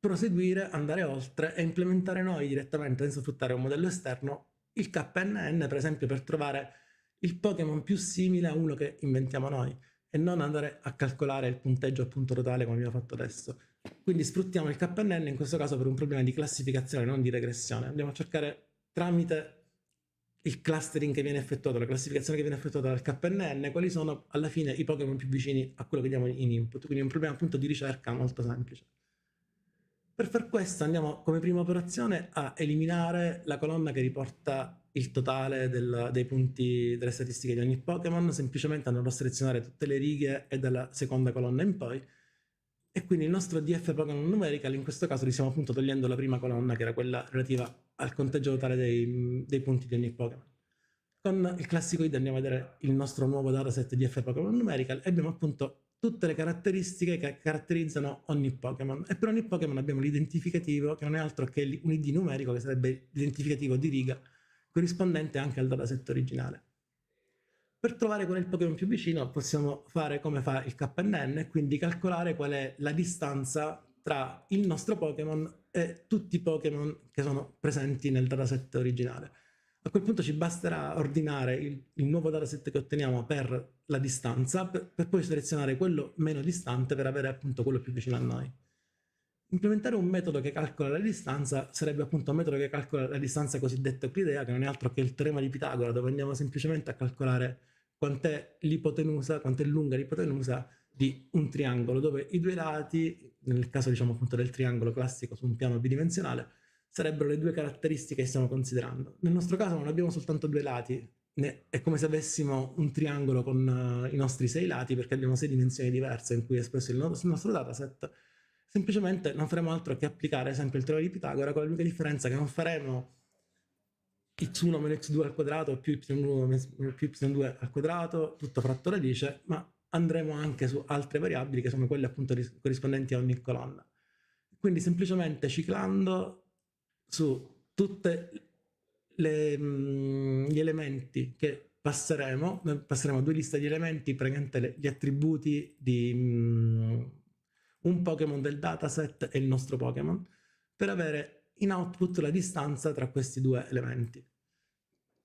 proseguire, andare oltre e implementare noi direttamente senza sfruttare un modello esterno il KNN per esempio per trovare il Pokémon più simile a uno che inventiamo noi e non andare a calcolare il punteggio a punto totale come abbiamo fatto adesso. Quindi sfruttiamo il KNN in questo caso per un problema di classificazione, non di regressione. Andiamo a cercare tramite il clustering che viene effettuato, la classificazione che viene effettuata dal KNN, quali sono alla fine i Pokémon più vicini a quello che diamo in input. Quindi è un problema appunto di ricerca molto semplice. Per far questo andiamo come prima operazione a eliminare la colonna che riporta il totale del, dei punti delle statistiche di ogni Pokémon, semplicemente andando a selezionare tutte le righe e dalla seconda colonna in poi, e quindi il nostro DF Pokémon Numerical in questo caso li stiamo appunto togliendo la prima colonna che era quella relativa al conteggio totale dei, dei punti di ogni Pokémon. Con il classico ID andiamo a vedere il nostro nuovo dataset DF Pokémon Numerical e abbiamo appunto tutte le caratteristiche che caratterizzano ogni Pokémon. E per ogni Pokémon abbiamo l'identificativo, che non è altro che un ID numerico, che sarebbe l'identificativo di riga, corrispondente anche al dataset originale. Per trovare qual è il Pokémon più vicino possiamo fare come fa il KNN, e quindi calcolare qual è la distanza tra il nostro Pokémon e tutti i Pokémon che sono presenti nel dataset originale. A quel punto ci basterà ordinare il, il nuovo dataset che otteniamo per la distanza per, per poi selezionare quello meno distante per avere appunto quello più vicino a noi. Implementare un metodo che calcola la distanza sarebbe appunto un metodo che calcola la distanza cosiddetta euclidea, che non è altro che il teorema di Pitagora, dove andiamo semplicemente a calcolare quant'è l'ipotenusa, quant'è lunga l'ipotenusa di un triangolo, dove i due lati, nel caso diciamo appunto del triangolo classico su un piano bidimensionale, sarebbero le due caratteristiche che stiamo considerando. Nel nostro caso non abbiamo soltanto due lati, è come se avessimo un triangolo con eh, i nostri sei lati perché abbiamo sei dimensioni diverse in cui è espresso il nostro dataset. Semplicemente non faremo altro che applicare sempre il teorema di Pitagora con l'unica differenza che non faremo x1 meno x2 al quadrato più y1 più y2 al quadrato, tutto fratto radice, ma andremo anche su altre variabili che sono quelle appunto corrispondenti a ogni colonna. Quindi semplicemente ciclando su tutte le le, mm, gli elementi che passeremo, eh, passeremo due liste di elementi, praticamente gli attributi di mm, un Pokémon del dataset e il nostro Pokémon, per avere in output la distanza tra questi due elementi.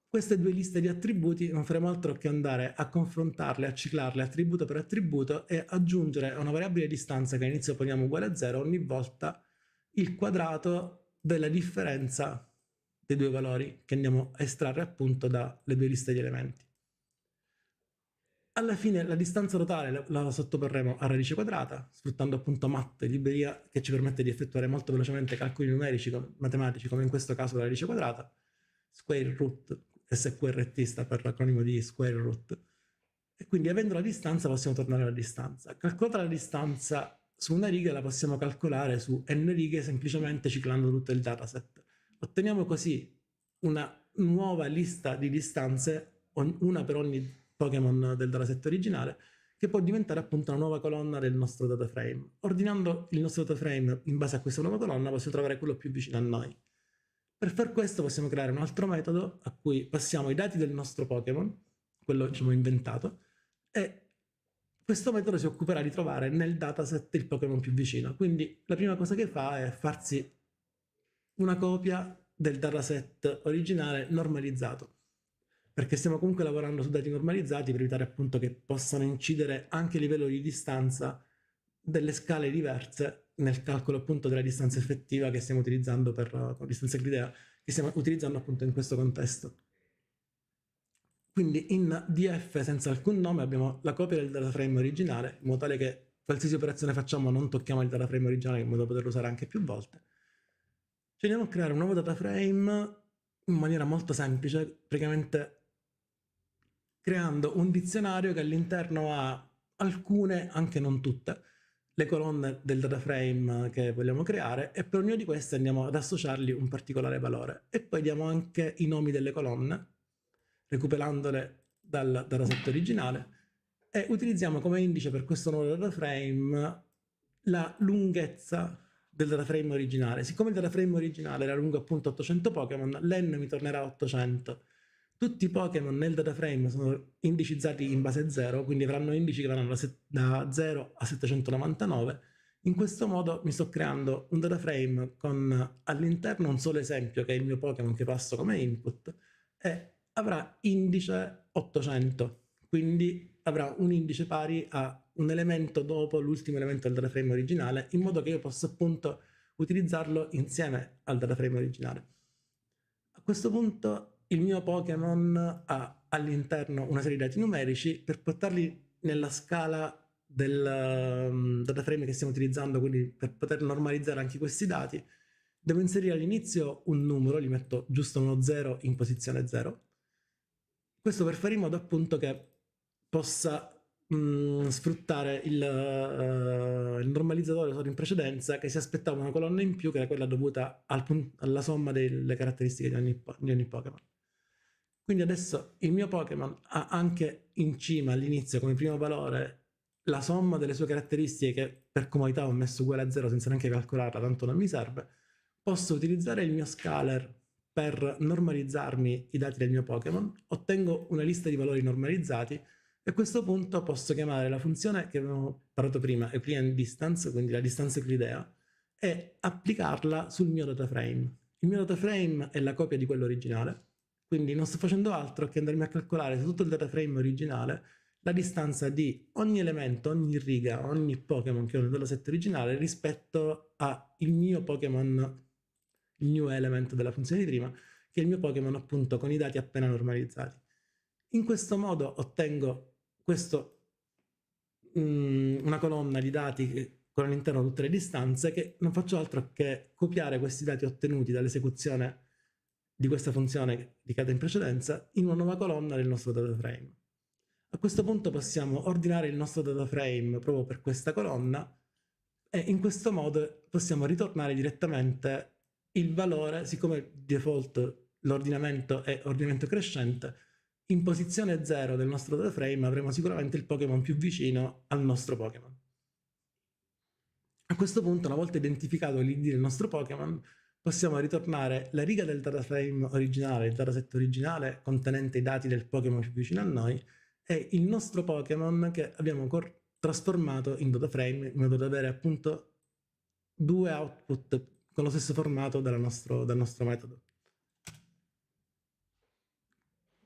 Queste due liste di attributi non faremo altro che andare a confrontarle, a ciclarle attributo per attributo e aggiungere a una variabile distanza che all'inizio poniamo uguale a 0 ogni volta il quadrato della differenza dei due valori che andiamo a estrarre appunto dalle due liste di elementi. Alla fine la distanza totale la, la sottoporremo a radice quadrata, sfruttando appunto MAT, libreria che ci permette di effettuare molto velocemente calcoli numerici, matematici, come in questo caso la radice quadrata, square root, SQRT sta per l'acronimo di square root, e quindi avendo la distanza possiamo tornare alla distanza. Calcolata la distanza su una riga la possiamo calcolare su n righe semplicemente ciclando tutto il dataset Otteniamo così una nuova lista di distanze, una per ogni Pokémon del dataset originale, che può diventare appunto una nuova colonna del nostro dataframe. Ordinando il nostro dataframe in base a questa nuova colonna possiamo trovare quello più vicino a noi. Per far questo possiamo creare un altro metodo a cui passiamo i dati del nostro Pokémon, quello che diciamo inventato, e questo metodo si occuperà di trovare nel dataset il Pokémon più vicino. Quindi la prima cosa che fa è farsi una copia del dataset originale normalizzato perché stiamo comunque lavorando su dati normalizzati per evitare appunto che possano incidere anche a livello di distanza delle scale diverse nel calcolo appunto della distanza effettiva che stiamo utilizzando per la uh, distanza gridea che stiamo utilizzando appunto in questo contesto. Quindi in DF senza alcun nome abbiamo la copia del dataframe originale in modo tale che qualsiasi operazione facciamo non tocchiamo il dataframe originale in modo da poterlo usare anche più volte andiamo a creare un nuovo data frame in maniera molto semplice, praticamente creando un dizionario che all'interno ha alcune, anche non tutte, le colonne del data frame che vogliamo creare e per ognuno di queste andiamo ad associargli un particolare valore e poi diamo anche i nomi delle colonne recuperandole dal dataset originale e utilizziamo come indice per questo nuovo data frame la lunghezza del DataFrame originale. Siccome il DataFrame originale era lungo appunto 800 Pokémon, l'N mi tornerà 800. Tutti i Pokémon nel DataFrame sono indicizzati in base 0, quindi avranno indici che vanno da 0 a 799. In questo modo mi sto creando un DataFrame con all'interno un solo esempio, che è il mio Pokémon che passo come input, e avrà indice 800, quindi avrà un indice pari a un elemento dopo l'ultimo elemento del dataframe originale in modo che io possa appunto utilizzarlo insieme al dataframe originale. A questo punto il mio Pokémon ha all'interno una serie di dati numerici per portarli nella scala del um, dataframe che stiamo utilizzando, quindi per poter normalizzare anche questi dati, devo inserire all'inizio un numero, gli metto giusto uno 0 in posizione 0. Questo per fare in modo appunto che possa Mm, sfruttare il, uh, il normalizzatore solo in precedenza che si aspettava una colonna in più che era quella dovuta al alla somma delle caratteristiche di ogni, di ogni Pokémon. Quindi adesso il mio Pokémon ha anche in cima all'inizio come primo valore la somma delle sue caratteristiche, che per comodità ho messo uguale a 0 senza neanche calcolarla, tanto non mi serve, posso utilizzare il mio scaler per normalizzarmi i dati del mio Pokémon, ottengo una lista di valori normalizzati a questo punto posso chiamare la funzione che abbiamo parlato prima, Euclidean Distance, quindi la distanza euclidea, e applicarla sul mio data frame. Il mio data frame è la copia di quello originale, quindi non sto facendo altro che andarmi a calcolare su tutto il data frame originale la distanza di ogni elemento, ogni riga, ogni Pokémon che ho nel data set originale rispetto al mio Pokémon, il new element della funzione di prima, che è il mio Pokémon appunto con i dati appena normalizzati. In questo modo ottengo questo, mh, mm, una colonna di dati con all'interno tutte le distanze che non faccio altro che copiare questi dati ottenuti dall'esecuzione di questa funzione indicata in precedenza in una nuova colonna del nostro data frame. A questo punto possiamo ordinare il nostro data frame proprio per questa colonna e in questo modo possiamo ritornare direttamente il valore, siccome default l'ordinamento è ordinamento crescente, in posizione 0 del nostro dataframe avremo sicuramente il Pokémon più vicino al nostro Pokémon. A questo punto, una volta identificato l'ID del nostro Pokémon, possiamo ritornare la riga del dataframe originale, il dataset originale, contenente i dati del Pokémon più vicino a noi, e il nostro Pokémon che abbiamo trasformato in dataframe, in modo da avere appunto due output con lo stesso formato nostro, dal nostro metodo.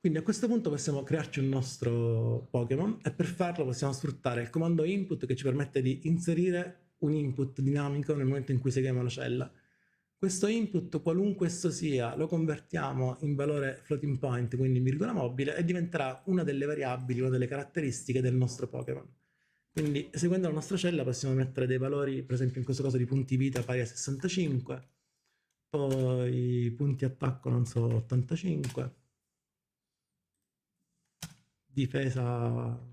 Quindi a questo punto possiamo crearci un nostro Pokémon e per farlo possiamo sfruttare il comando input che ci permette di inserire un input dinamico nel momento in cui seguiamo la cella. Questo input, qualunque esso sia, lo convertiamo in valore floating point, quindi in virgola mobile, e diventerà una delle variabili, una delle caratteristiche del nostro Pokémon. Quindi seguendo la nostra cella possiamo mettere dei valori, per esempio in questo caso di punti vita pari a 65, poi punti attacco, non so, 85, difesa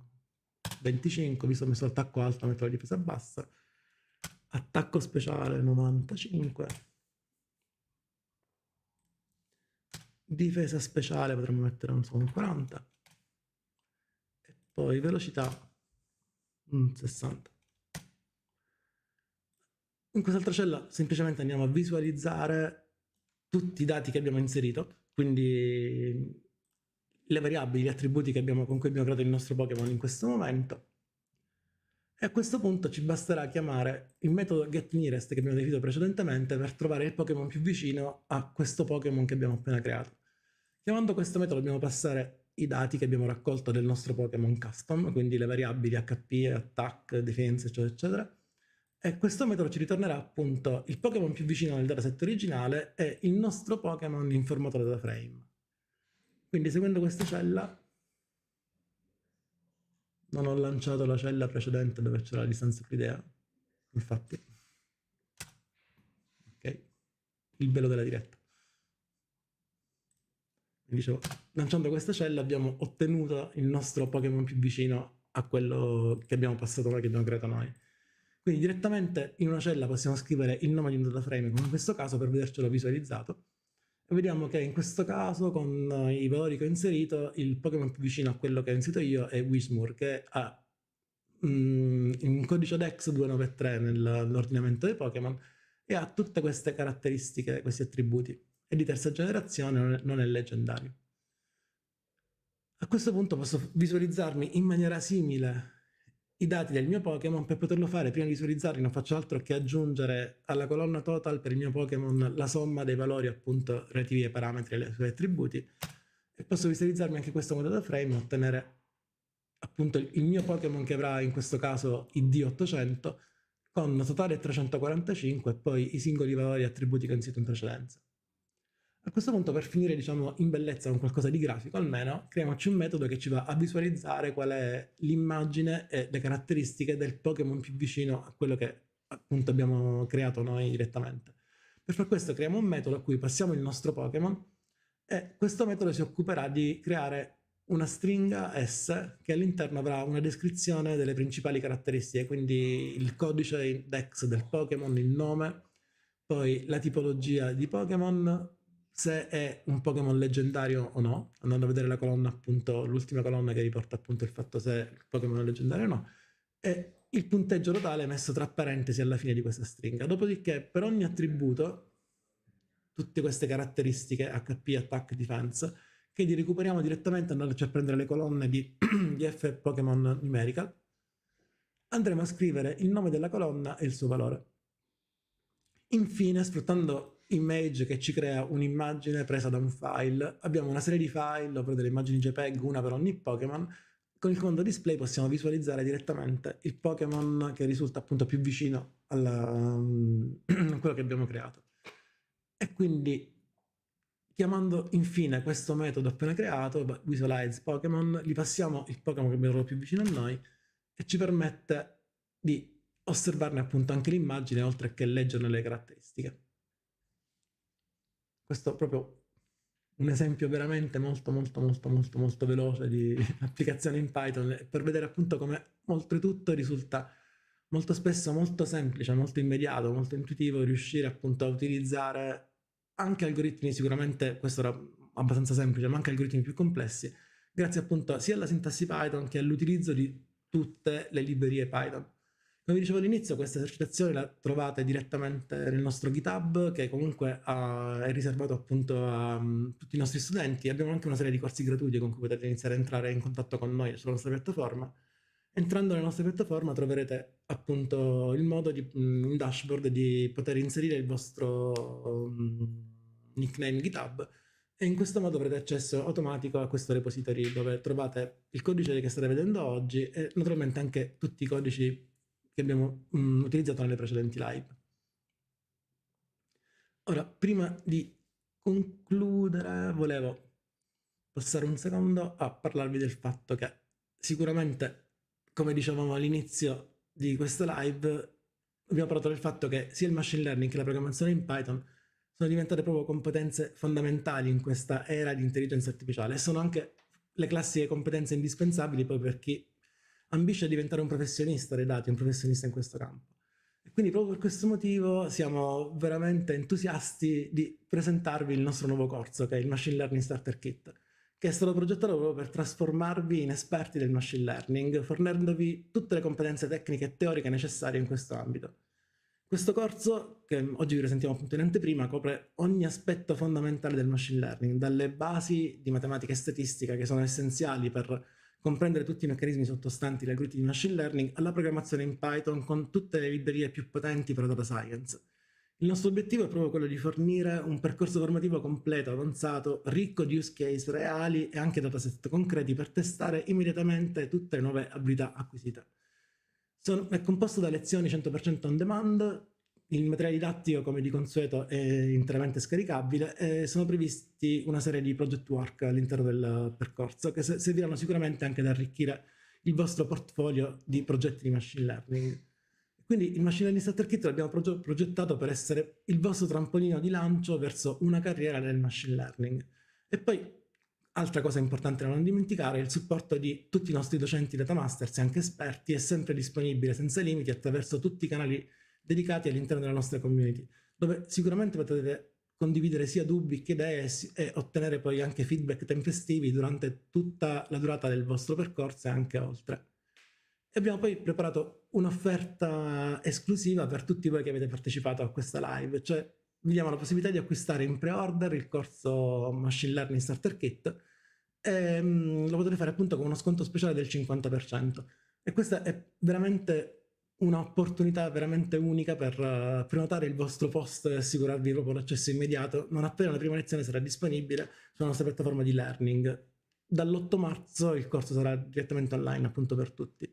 25, visto che ho messo l'attacco alto, metto la difesa bassa, attacco speciale 95, difesa speciale potremmo mettere, non so, un 40, e poi velocità un mm, 60. In quest'altra cella semplicemente andiamo a visualizzare tutti i dati che abbiamo inserito, quindi le variabili, gli attributi abbiamo, con cui abbiamo creato il nostro Pokémon in questo momento. E a questo punto ci basterà chiamare il metodo getNearest che abbiamo definito precedentemente per trovare il Pokémon più vicino a questo Pokémon che abbiamo appena creato. Chiamando questo metodo dobbiamo passare i dati che abbiamo raccolto del nostro Pokémon custom, quindi le variabili HP, attack, defense, eccetera, eccetera. E questo metodo ci ritornerà appunto il Pokémon più vicino al dataset originale e il nostro Pokémon in formato dataframe. Quindi seguendo questa cella non ho lanciato la cella precedente dove c'era la distanza più idea. infatti. Ok? Il bello della diretta. Quindi dicevo, lanciando questa cella abbiamo ottenuto il nostro Pokémon più vicino a quello che abbiamo passato noi, che abbiamo creato noi. Quindi direttamente in una cella possiamo scrivere il nome di un dataframe, come in questo caso, per vedercelo visualizzato vediamo che in questo caso con eh, i valori che ho inserito il Pokémon più vicino a quello che ho inserito io è Wismur che ha mm, un codice DEX 293 nell'ordinamento dei Pokémon e ha tutte queste caratteristiche, questi attributi. È di terza generazione, non è leggendario. A questo punto posso visualizzarmi in maniera simile i dati del mio Pokémon per poterlo fare prima di visualizzarli non faccio altro che aggiungere alla colonna total per il mio Pokémon la somma dei valori appunto relativi ai parametri e ai suoi attributi e posso visualizzarmi anche questo modo da frame e ottenere appunto il mio Pokémon che avrà in questo caso id 800 con totale 345 e poi i singoli valori attributi che ho inserito in precedenza. A questo punto per finire diciamo in bellezza con qualcosa di grafico almeno creiamoci un metodo che ci va a visualizzare qual è l'immagine e le caratteristiche del Pokémon più vicino a quello che appunto abbiamo creato noi direttamente. Per far questo creiamo un metodo a cui passiamo il nostro Pokémon e questo metodo si occuperà di creare una stringa S che all'interno avrà una descrizione delle principali caratteristiche, quindi il codice DEX del Pokémon, il nome, poi la tipologia di Pokémon, se è un Pokémon leggendario o no, andando a vedere la colonna appunto, l'ultima colonna che riporta appunto il fatto se il Pokémon è leggendario o no, e il punteggio totale messo tra parentesi alla fine di questa stringa. Dopodiché per ogni attributo, tutte queste caratteristiche HP, Attack, Defense, che li recuperiamo direttamente andandoci cioè, a prendere le colonne di, di F Pokémon Numerical, andremo a scrivere il nome della colonna e il suo valore. Infine, sfruttando image che ci crea un'immagine presa da un file. Abbiamo una serie di file, ovvero delle immagini JPEG, una per ogni Pokémon. Con il comando display possiamo visualizzare direttamente il Pokémon che risulta appunto più vicino alla, mm, a quello che abbiamo creato. E quindi chiamando infine questo metodo appena creato, visualize Pokémon, gli passiamo il Pokémon che abbiamo più vicino a noi e ci permette di osservarne appunto anche l'immagine oltre che leggerne le caratteristiche. Questo è proprio un esempio veramente molto molto molto molto molto veloce di applicazione in Python eh, per vedere appunto come oltretutto risulta molto spesso molto semplice, molto immediato, molto intuitivo riuscire appunto a utilizzare anche algoritmi sicuramente, questo era abbastanza semplice, ma anche algoritmi più complessi, grazie appunto sia alla sintassi Python che all'utilizzo di tutte le librerie Python. Come dicevo all'inizio, questa esercitazione la trovate direttamente nel nostro GitHub, che comunque ha, è riservato appunto a um, tutti i nostri studenti. Abbiamo anche una serie di corsi gratuiti con cui potete iniziare a entrare in contatto con noi sulla nostra piattaforma. Entrando nella nostra piattaforma troverete appunto il modo di, mm, in dashboard di poter inserire il vostro um, nickname GitHub e in questo modo avrete accesso automatico a questo repository dove trovate il codice che state vedendo oggi e naturalmente anche tutti i codici che abbiamo mh, mm, utilizzato nelle precedenti live. Ora, prima di concludere, volevo passare un secondo a parlarvi del fatto che sicuramente, come dicevamo all'inizio di questa live, abbiamo parlato del fatto che sia il machine learning che la programmazione in Python sono diventate proprio competenze fondamentali in questa era di intelligenza artificiale e sono anche le classiche competenze indispensabili poi per chi ambisce a diventare un professionista dei dati, un professionista in questo campo. E quindi proprio per questo motivo siamo veramente entusiasti di presentarvi il nostro nuovo corso, che è il Machine Learning Starter Kit, che è stato progettato proprio per trasformarvi in esperti del machine learning, fornendovi tutte le competenze tecniche e teoriche necessarie in questo ambito. Questo corso, che oggi vi presentiamo appunto in anteprima, copre ogni aspetto fondamentale del machine learning, dalle basi di matematica e statistica che sono essenziali per comprendere tutti i meccanismi sottostanti agli algoritmi di machine learning alla programmazione in Python con tutte le librerie più potenti per la data science. Il nostro obiettivo è proprio quello di fornire un percorso formativo completo, avanzato, ricco di use case reali e anche dataset concreti per testare immediatamente tutte le nuove abilità acquisite. Sono, è composto da lezioni 100% on demand, il materiale didattico, come di consueto, è interamente scaricabile e sono previsti una serie di project work all'interno del percorso che serviranno sicuramente anche ad arricchire il vostro portfolio di progetti di machine learning. Quindi il Machine Learning Starter Kit l'abbiamo progettato per essere il vostro trampolino di lancio verso una carriera nel machine learning. E poi, altra cosa importante da non dimenticare, il supporto di tutti i nostri docenti data masters e anche esperti è sempre disponibile senza limiti attraverso tutti i canali dedicati all'interno della nostra community, dove sicuramente potete condividere sia dubbi che idee e ottenere poi anche feedback tempestivi durante tutta la durata del vostro percorso e anche oltre. E abbiamo poi preparato un'offerta esclusiva per tutti voi che avete partecipato a questa live, cioè vi diamo la possibilità di acquistare in pre-order il corso Machine Learning Starter Kit e ehm, lo potete fare appunto con uno sconto speciale del 50%. E questa è veramente un'opportunità veramente unica per eh, prenotare il vostro posto e assicurarvi proprio l'accesso immediato non appena la prima lezione sarà disponibile sulla nostra piattaforma di learning. Dall'8 marzo il corso sarà direttamente online appunto per tutti.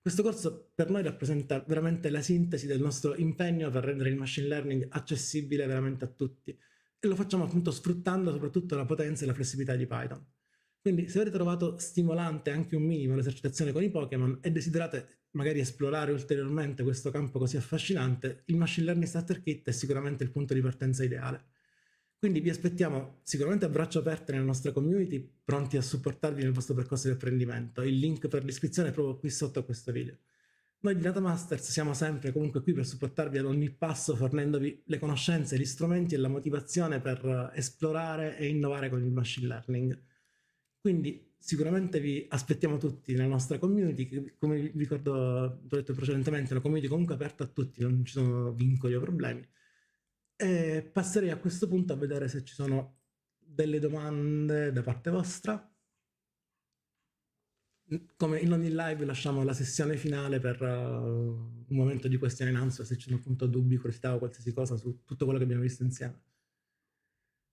Questo corso per noi rappresenta veramente la sintesi del nostro impegno per rendere il machine learning accessibile veramente a tutti e lo facciamo appunto sfruttando soprattutto la potenza e la flessibilità di Python. Quindi se avete trovato stimolante anche un minimo l'esercitazione con i Pokémon e desiderate magari esplorare ulteriormente questo campo così affascinante, il Machine Learning Starter Kit è sicuramente il punto di partenza ideale. Quindi vi aspettiamo sicuramente a braccio aperto nella nostra community, pronti a supportarvi nel vostro percorso di apprendimento. Il link per l'iscrizione è proprio qui sotto a questo video. Noi di Data Masters siamo sempre comunque qui per supportarvi ad ogni passo, fornendovi le conoscenze, gli strumenti e la motivazione per esplorare e innovare con il machine learning. Quindi sicuramente vi aspettiamo tutti nella nostra community, come vi ricordo, l'ho detto precedentemente, la community è comunque aperta a tutti, non ci sono vincoli o problemi. E passerei a questo punto a vedere se ci sono delle domande da parte vostra. Come in ogni live lasciamo la sessione finale per uh, un momento di question and answer, se ci sono appunto dubbi, curiosità o qualsiasi cosa su tutto quello che abbiamo visto insieme.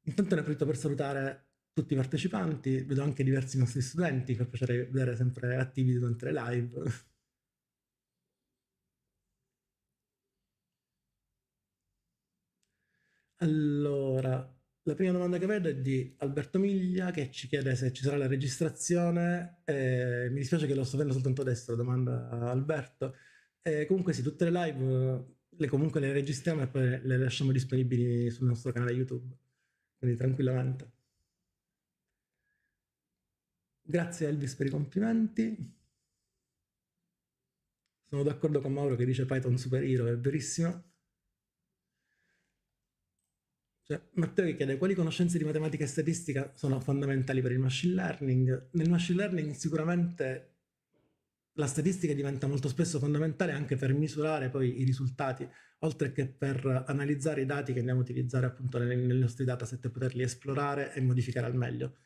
Intanto ne approfitto per salutare tutti i partecipanti, vedo anche diversi nostri studenti, fa piacere vedere sempre attivi durante le live. Allora, la prima domanda che vedo è di Alberto Miglia che ci chiede se ci sarà la registrazione. Eh, mi dispiace che lo sto vedendo soltanto adesso la domanda a Alberto. Eh, comunque sì, tutte le live le, comunque le registriamo e poi le lasciamo disponibili sul nostro canale YouTube, quindi tranquillamente. Grazie Elvis per i complimenti. Sono d'accordo con Mauro che dice Python superhero, è verissimo. Cioè, Matteo che chiede quali conoscenze di matematica e statistica sono fondamentali per il machine learning. Nel machine learning sicuramente la statistica diventa molto spesso fondamentale anche per misurare poi i risultati, oltre che per analizzare i dati che andiamo a utilizzare appunto nei, nei nostri dataset e poterli esplorare e modificare al meglio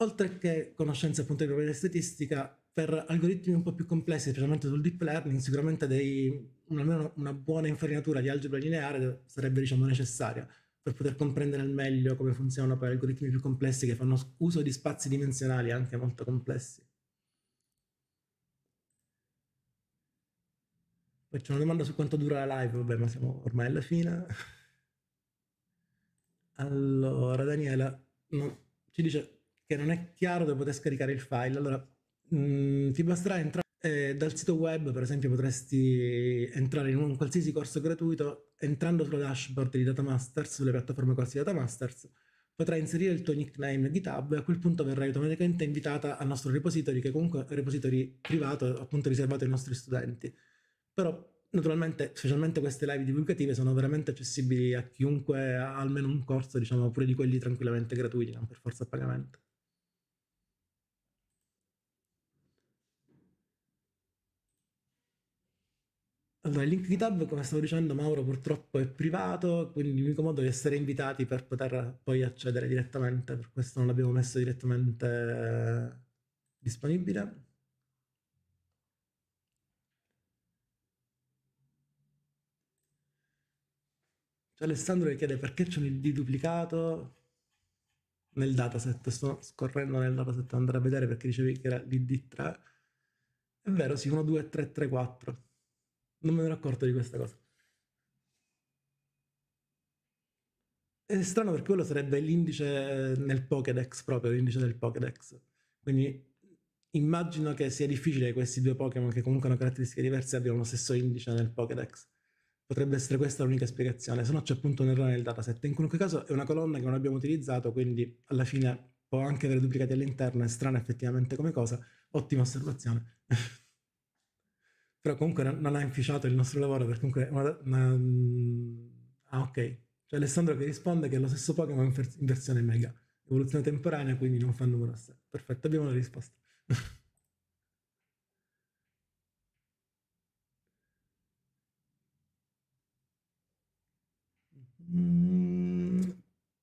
oltre che conoscenze appunto di proprietà statistica, per algoritmi un po' più complessi, specialmente sul deep learning, sicuramente dei, almeno una buona infarinatura di algebra lineare sarebbe diciamo, necessaria per poter comprendere al meglio come funzionano poi algoritmi più complessi che fanno uso di spazi dimensionali anche molto complessi. Poi c'è una domanda su quanto dura la live, vabbè ma siamo ormai alla fine. Allora Daniela no, ci dice che non è chiaro dove poter scaricare il file. Allora, mh, mm, ti basterà entrare eh, dal sito web, per esempio, potresti entrare in un qualsiasi corso gratuito entrando sulla dashboard di Data Masters, sulle piattaforme corsi Data Masters, potrai inserire il tuo nickname GitHub e a quel punto verrai automaticamente invitata al nostro repository, che comunque è un repository privato, appunto riservato ai nostri studenti. Però naturalmente, specialmente queste live divulgative, sono veramente accessibili a chiunque ha almeno un corso, diciamo, pure di quelli tranquillamente gratuiti, non per forza a pagamento. Allora, il link GitHub, come stavo dicendo Mauro, purtroppo è privato, quindi l'unico modo di essere invitati per poter poi accedere direttamente, per questo non l'abbiamo messo direttamente eh, disponibile. Cioè Alessandro chiede perché c'è un ID duplicato nel dataset, sto scorrendo nel dataset andare a vedere perché dicevi che era l'ID3. È vero, sì, 1, 2, 3, 3, 4. Non me ne ero accorto di questa cosa. È strano perché quello sarebbe l'indice nel Pokédex proprio, l'indice del Pokédex. Quindi immagino che sia difficile che questi due Pokémon, che comunque hanno caratteristiche diverse, abbiano lo stesso indice nel Pokédex. Potrebbe essere questa l'unica spiegazione, se no c'è appunto un errore nel dataset. In qualunque caso è una colonna che non abbiamo utilizzato, quindi alla fine può anche avere duplicati all'interno, è strana effettivamente come cosa. Ottima osservazione. però comunque non, ha inficiato il nostro lavoro perché comunque... Una, una, mm, ah ok, c'è cioè, Alessandro che risponde che è lo stesso Pokémon in versione mega, evoluzione temporanea, quindi non fa numero a sé. Perfetto, abbiamo la risposta. Mm.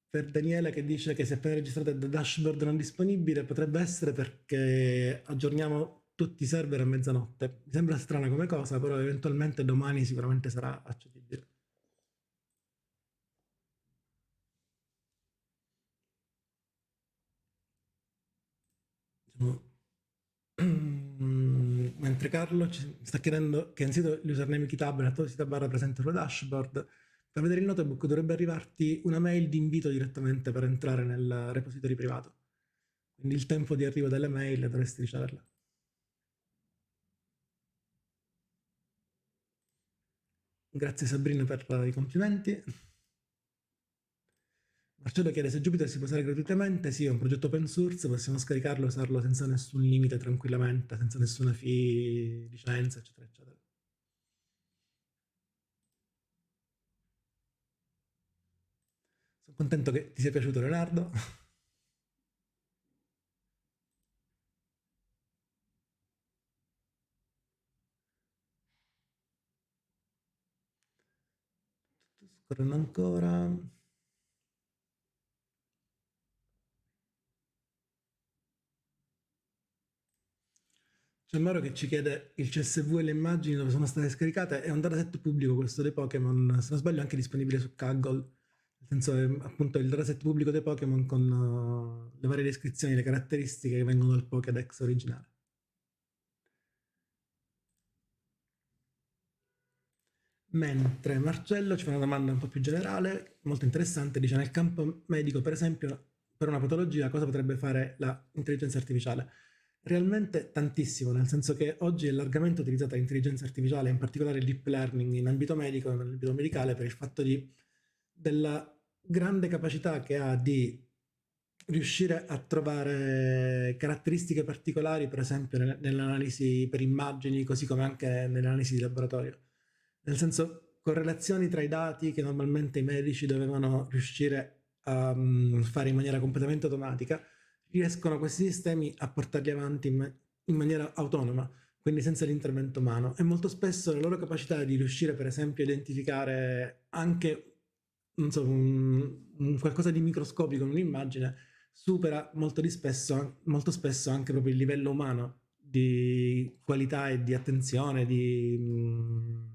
per Daniele che dice che si è appena registrato da dashboard non disponibile, potrebbe essere perché aggiorniamo tutti i server a mezzanotte. Mi sembra strana come cosa, però eventualmente domani sicuramente sarà accedibile. Mentre Carlo ci sta chiedendo che anzitutto l'username GitHub la tua sita barra presente sul dashboard, per vedere il notebook dovrebbe arrivarti una mail di invito direttamente per entrare nel repository privato. Quindi il tempo di arrivo delle mail dovresti riceverla. Grazie Sabrina per i complimenti. Marcello chiede se Jupyter si può usare gratuitamente, sì è un progetto open source, possiamo scaricarlo e usarlo senza nessun limite tranquillamente, senza nessuna fee, licenza eccetera eccetera. Sono contento che ti sia piaciuto Leonardo. torno ancora. C'è Mario che ci chiede il CSV e le immagini dove sono state scaricate. È un dataset pubblico questo dei Pokémon, se non sbaglio anche disponibile su Kaggle. Nel senso è appunto il dataset pubblico dei Pokémon con uh, le varie descrizioni, le caratteristiche che vengono dal Pokédex originale. Mentre Marcello ci fa una domanda un po' più generale, molto interessante, dice nel campo medico per esempio per una patologia cosa potrebbe fare l'intelligenza artificiale? Realmente tantissimo, nel senso che oggi è largamente utilizzata l'intelligenza artificiale, in particolare il deep learning in ambito medico, e ambito medicale, per il fatto di, della grande capacità che ha di riuscire a trovare caratteristiche particolari, per esempio nell'analisi per immagini, così come anche nell'analisi di laboratorio. Nel senso, correlazioni tra i dati che normalmente i medici dovevano riuscire a um, fare in maniera completamente automatica, riescono questi sistemi a portarli avanti in, ma- in maniera autonoma, quindi senza l'intervento umano. E molto spesso la loro capacità di riuscire, per esempio, a identificare anche non so, un, un qualcosa di microscopico in un'immagine supera molto, spesso, molto spesso anche proprio il livello umano di qualità e di attenzione, di, mm,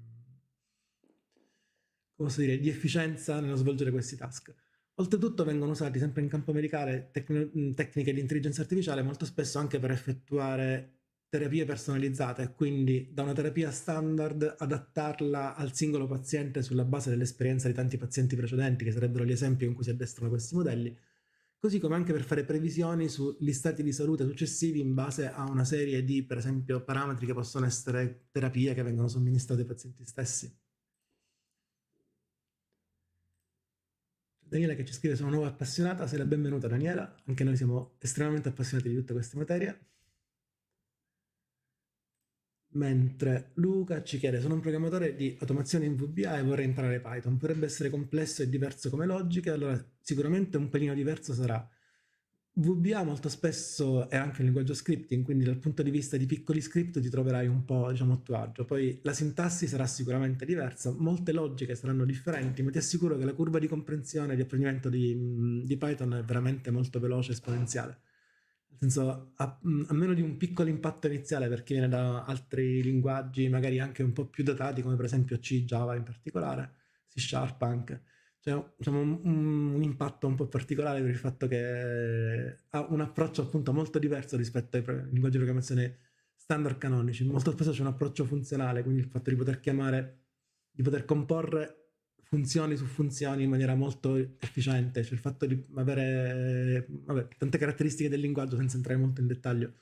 posso dire, di efficienza nello svolgere questi task. Oltretutto vengono usati sempre in campo medicale tecn- tecniche di intelligenza artificiale molto spesso anche per effettuare terapie personalizzate, quindi da una terapia standard adattarla al singolo paziente sulla base dell'esperienza di tanti pazienti precedenti, che sarebbero gli esempi in cui si addestrano questi modelli, così come anche per fare previsioni sugli stati di salute successivi in base a una serie di, per esempio, parametri che possono essere terapie che vengono somministrate ai pazienti stessi. Daniela che ci scrive sono nuova appassionata, sei la benvenuta Daniela, anche noi siamo estremamente appassionati di tutte queste materie. Mentre Luca ci chiede, sono un programmatore di automazione in VBA e vorrei entrare Python, potrebbe essere complesso e diverso come logica, allora sicuramente un pelino diverso sarà VBA molto spesso è anche un linguaggio scripting, quindi dal punto di vista di piccoli script ti troverai un po' diciamo, a tuo agio. Poi la sintassi sarà sicuramente diversa, molte logiche saranno differenti, ma ti assicuro che la curva di comprensione e di apprendimento di, mhmm, di, Python è veramente molto veloce e esponenziale. Nel senso, a, mhmm, a meno di un piccolo impatto iniziale per chi viene da altri linguaggi, magari anche un po' più datati, come per esempio C, Java in particolare, C Sharp anche cioè, diciamo, un, un, impatto un po' particolare per il fatto che ha un approccio appunto molto diverso rispetto ai linguaggi di programmazione standard canonici. Molto spesso c'è un approccio funzionale, quindi il fatto di poter chiamare, di poter comporre funzioni su funzioni in maniera molto efficiente, cioè il fatto di avere vabbè, tante caratteristiche del linguaggio senza entrare molto in dettaglio,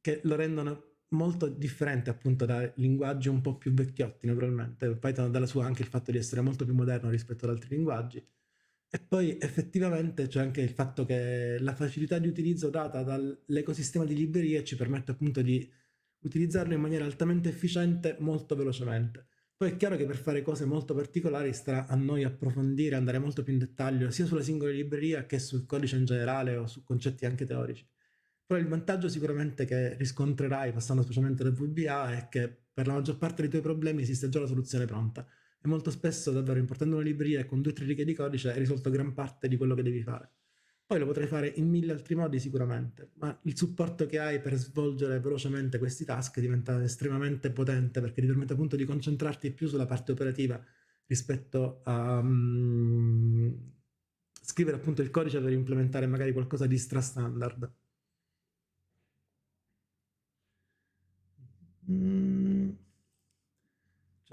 che lo rendono molto differente appunto da linguaggi un po' più vecchiotti naturalmente, Python dalla sua anche il fatto di essere molto più moderno rispetto ad altri linguaggi e poi effettivamente c'è anche il fatto che la facilità di utilizzo data dall'ecosistema di librerie ci permette appunto di utilizzarlo in maniera altamente efficiente molto velocemente. Poi è chiaro che per fare cose molto particolari starà a noi approfondire, andare molto più in dettaglio sia sulla singola libreria che sul codice in generale o su concetti anche teorici. Però il vantaggio sicuramente che riscontrerai passando specialmente dal VBA è che per la maggior parte dei tuoi problemi esiste già la soluzione pronta. E molto spesso, davvero, importando una libreria con due o tre righe di codice, hai risolto gran parte di quello che devi fare. Poi lo potrai fare in mille altri modi sicuramente, ma il supporto che hai per svolgere velocemente questi task diventa estremamente potente perché ti permette appunto di concentrarti più sulla parte operativa rispetto a um, scrivere appunto il codice per implementare magari qualcosa di stra standard.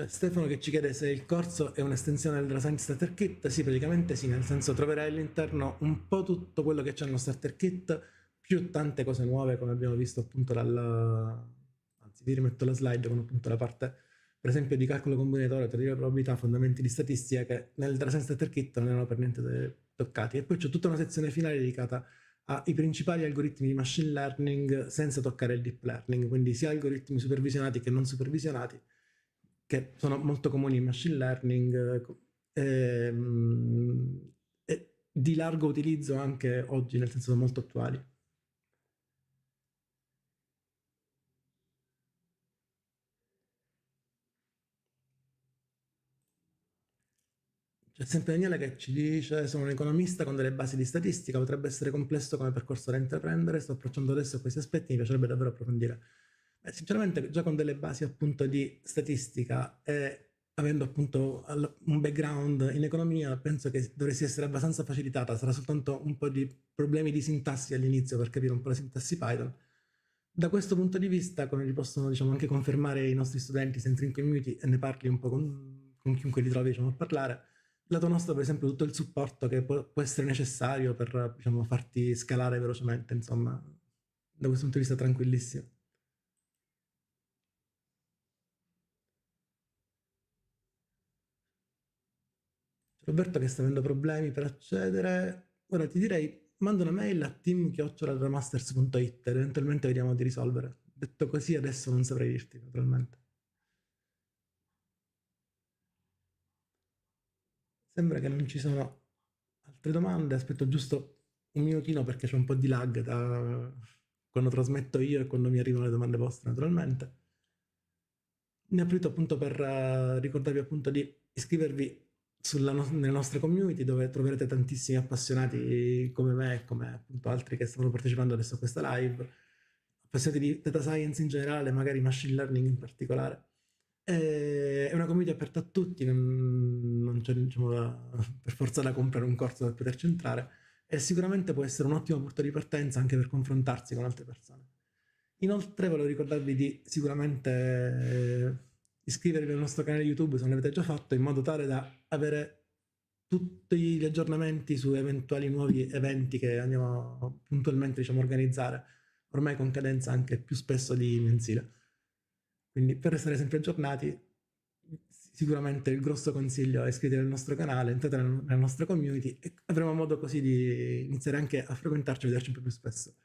Stefano che ci chiede se il corso è un'estensione del Science Starter Kit, sì praticamente sì, nel senso troverai all'interno un po' tutto quello che c'è nello Starter Kit, più tante cose nuove come abbiamo visto appunto dal... anzi vi rimetto la slide con appunto la parte per esempio di calcolo combinatorio, teoria probabilità, fondamenti di statistica che nel Drasen Starter Kit non erano per niente toccati e poi c'è tutta una sezione finale dedicata ai principali algoritmi di machine learning senza toccare il deep learning, quindi sia algoritmi supervisionati che non supervisionati che sono molto comuni in machine learning eh, ehm, e di largo utilizzo anche oggi, nel senso sono molto attuali. C'è sempre Daniele che ci dice sono un economista con delle basi di statistica, potrebbe essere complesso come percorso da intraprendere, sto approcciando adesso a questi aspetti, mi piacerebbe davvero approfondire. Beh, sinceramente già con delle basi appunto di statistica e eh, avendo appunto un background in economia penso che dovresti essere abbastanza facilitata, sarà soltanto un po' di problemi di sintassi all'inizio per capire un po' la sintassi Python. Da questo punto di vista, come li possono diciamo, anche confermare i nostri studenti sempre in community e ne parli un po' con, con chiunque li trovi diciamo, a parlare, lato nostro per esempio tutto il supporto che può, può essere necessario per diciamo, farti scalare velocemente, insomma, da questo punto di vista tranquillissimo. Roberto che sta avendo problemi per accedere, ora ti direi manda una mail a team.dramasters.it eventualmente vediamo di risolvere. Detto così adesso non saprei dirti, naturalmente. Sembra che non ci sono altre domande, aspetto giusto un minutino perché c'è un po' di lag da quando trasmetto io e quando mi arrivano le domande vostre, naturalmente. Ne approfitto appunto per eh, ricordarvi appunto di iscrivervi no- nelle nostre community dove troverete tantissimi appassionati come me e come appunto altri che stanno partecipando adesso a questa live, appassionati di data science in generale, magari machine learning in particolare. È una community aperta a tutti, non, non c'è diciamo, da, per forza da comprare un corso per poterci entrare e sicuramente può essere un ottimo punto di partenza anche per confrontarsi con altre persone. Inoltre volevo ricordarvi di sicuramente iscrivervi al nostro canale YouTube se non l'avete già fatto, in modo tale da avere tutti gli aggiornamenti su eventuali nuovi eventi che andiamo puntualmente diciamo, a organizzare, ormai con cadenza anche più spesso di mensile. Quindi per restare sempre aggiornati, sicuramente il grosso consiglio è iscrivetevi al nostro canale, entrate nella nostra community e avremo modo così di iniziare anche a frequentarci e vederci un po' più spesso.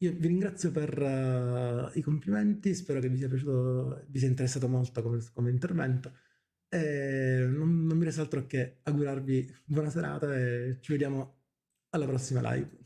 Io vi ringrazio per uh, i complimenti, spero che vi sia piaciuto, vi sia interessato molto come, come intervento. E non, non mi resta altro che augurarvi buona serata e ci vediamo alla prossima live.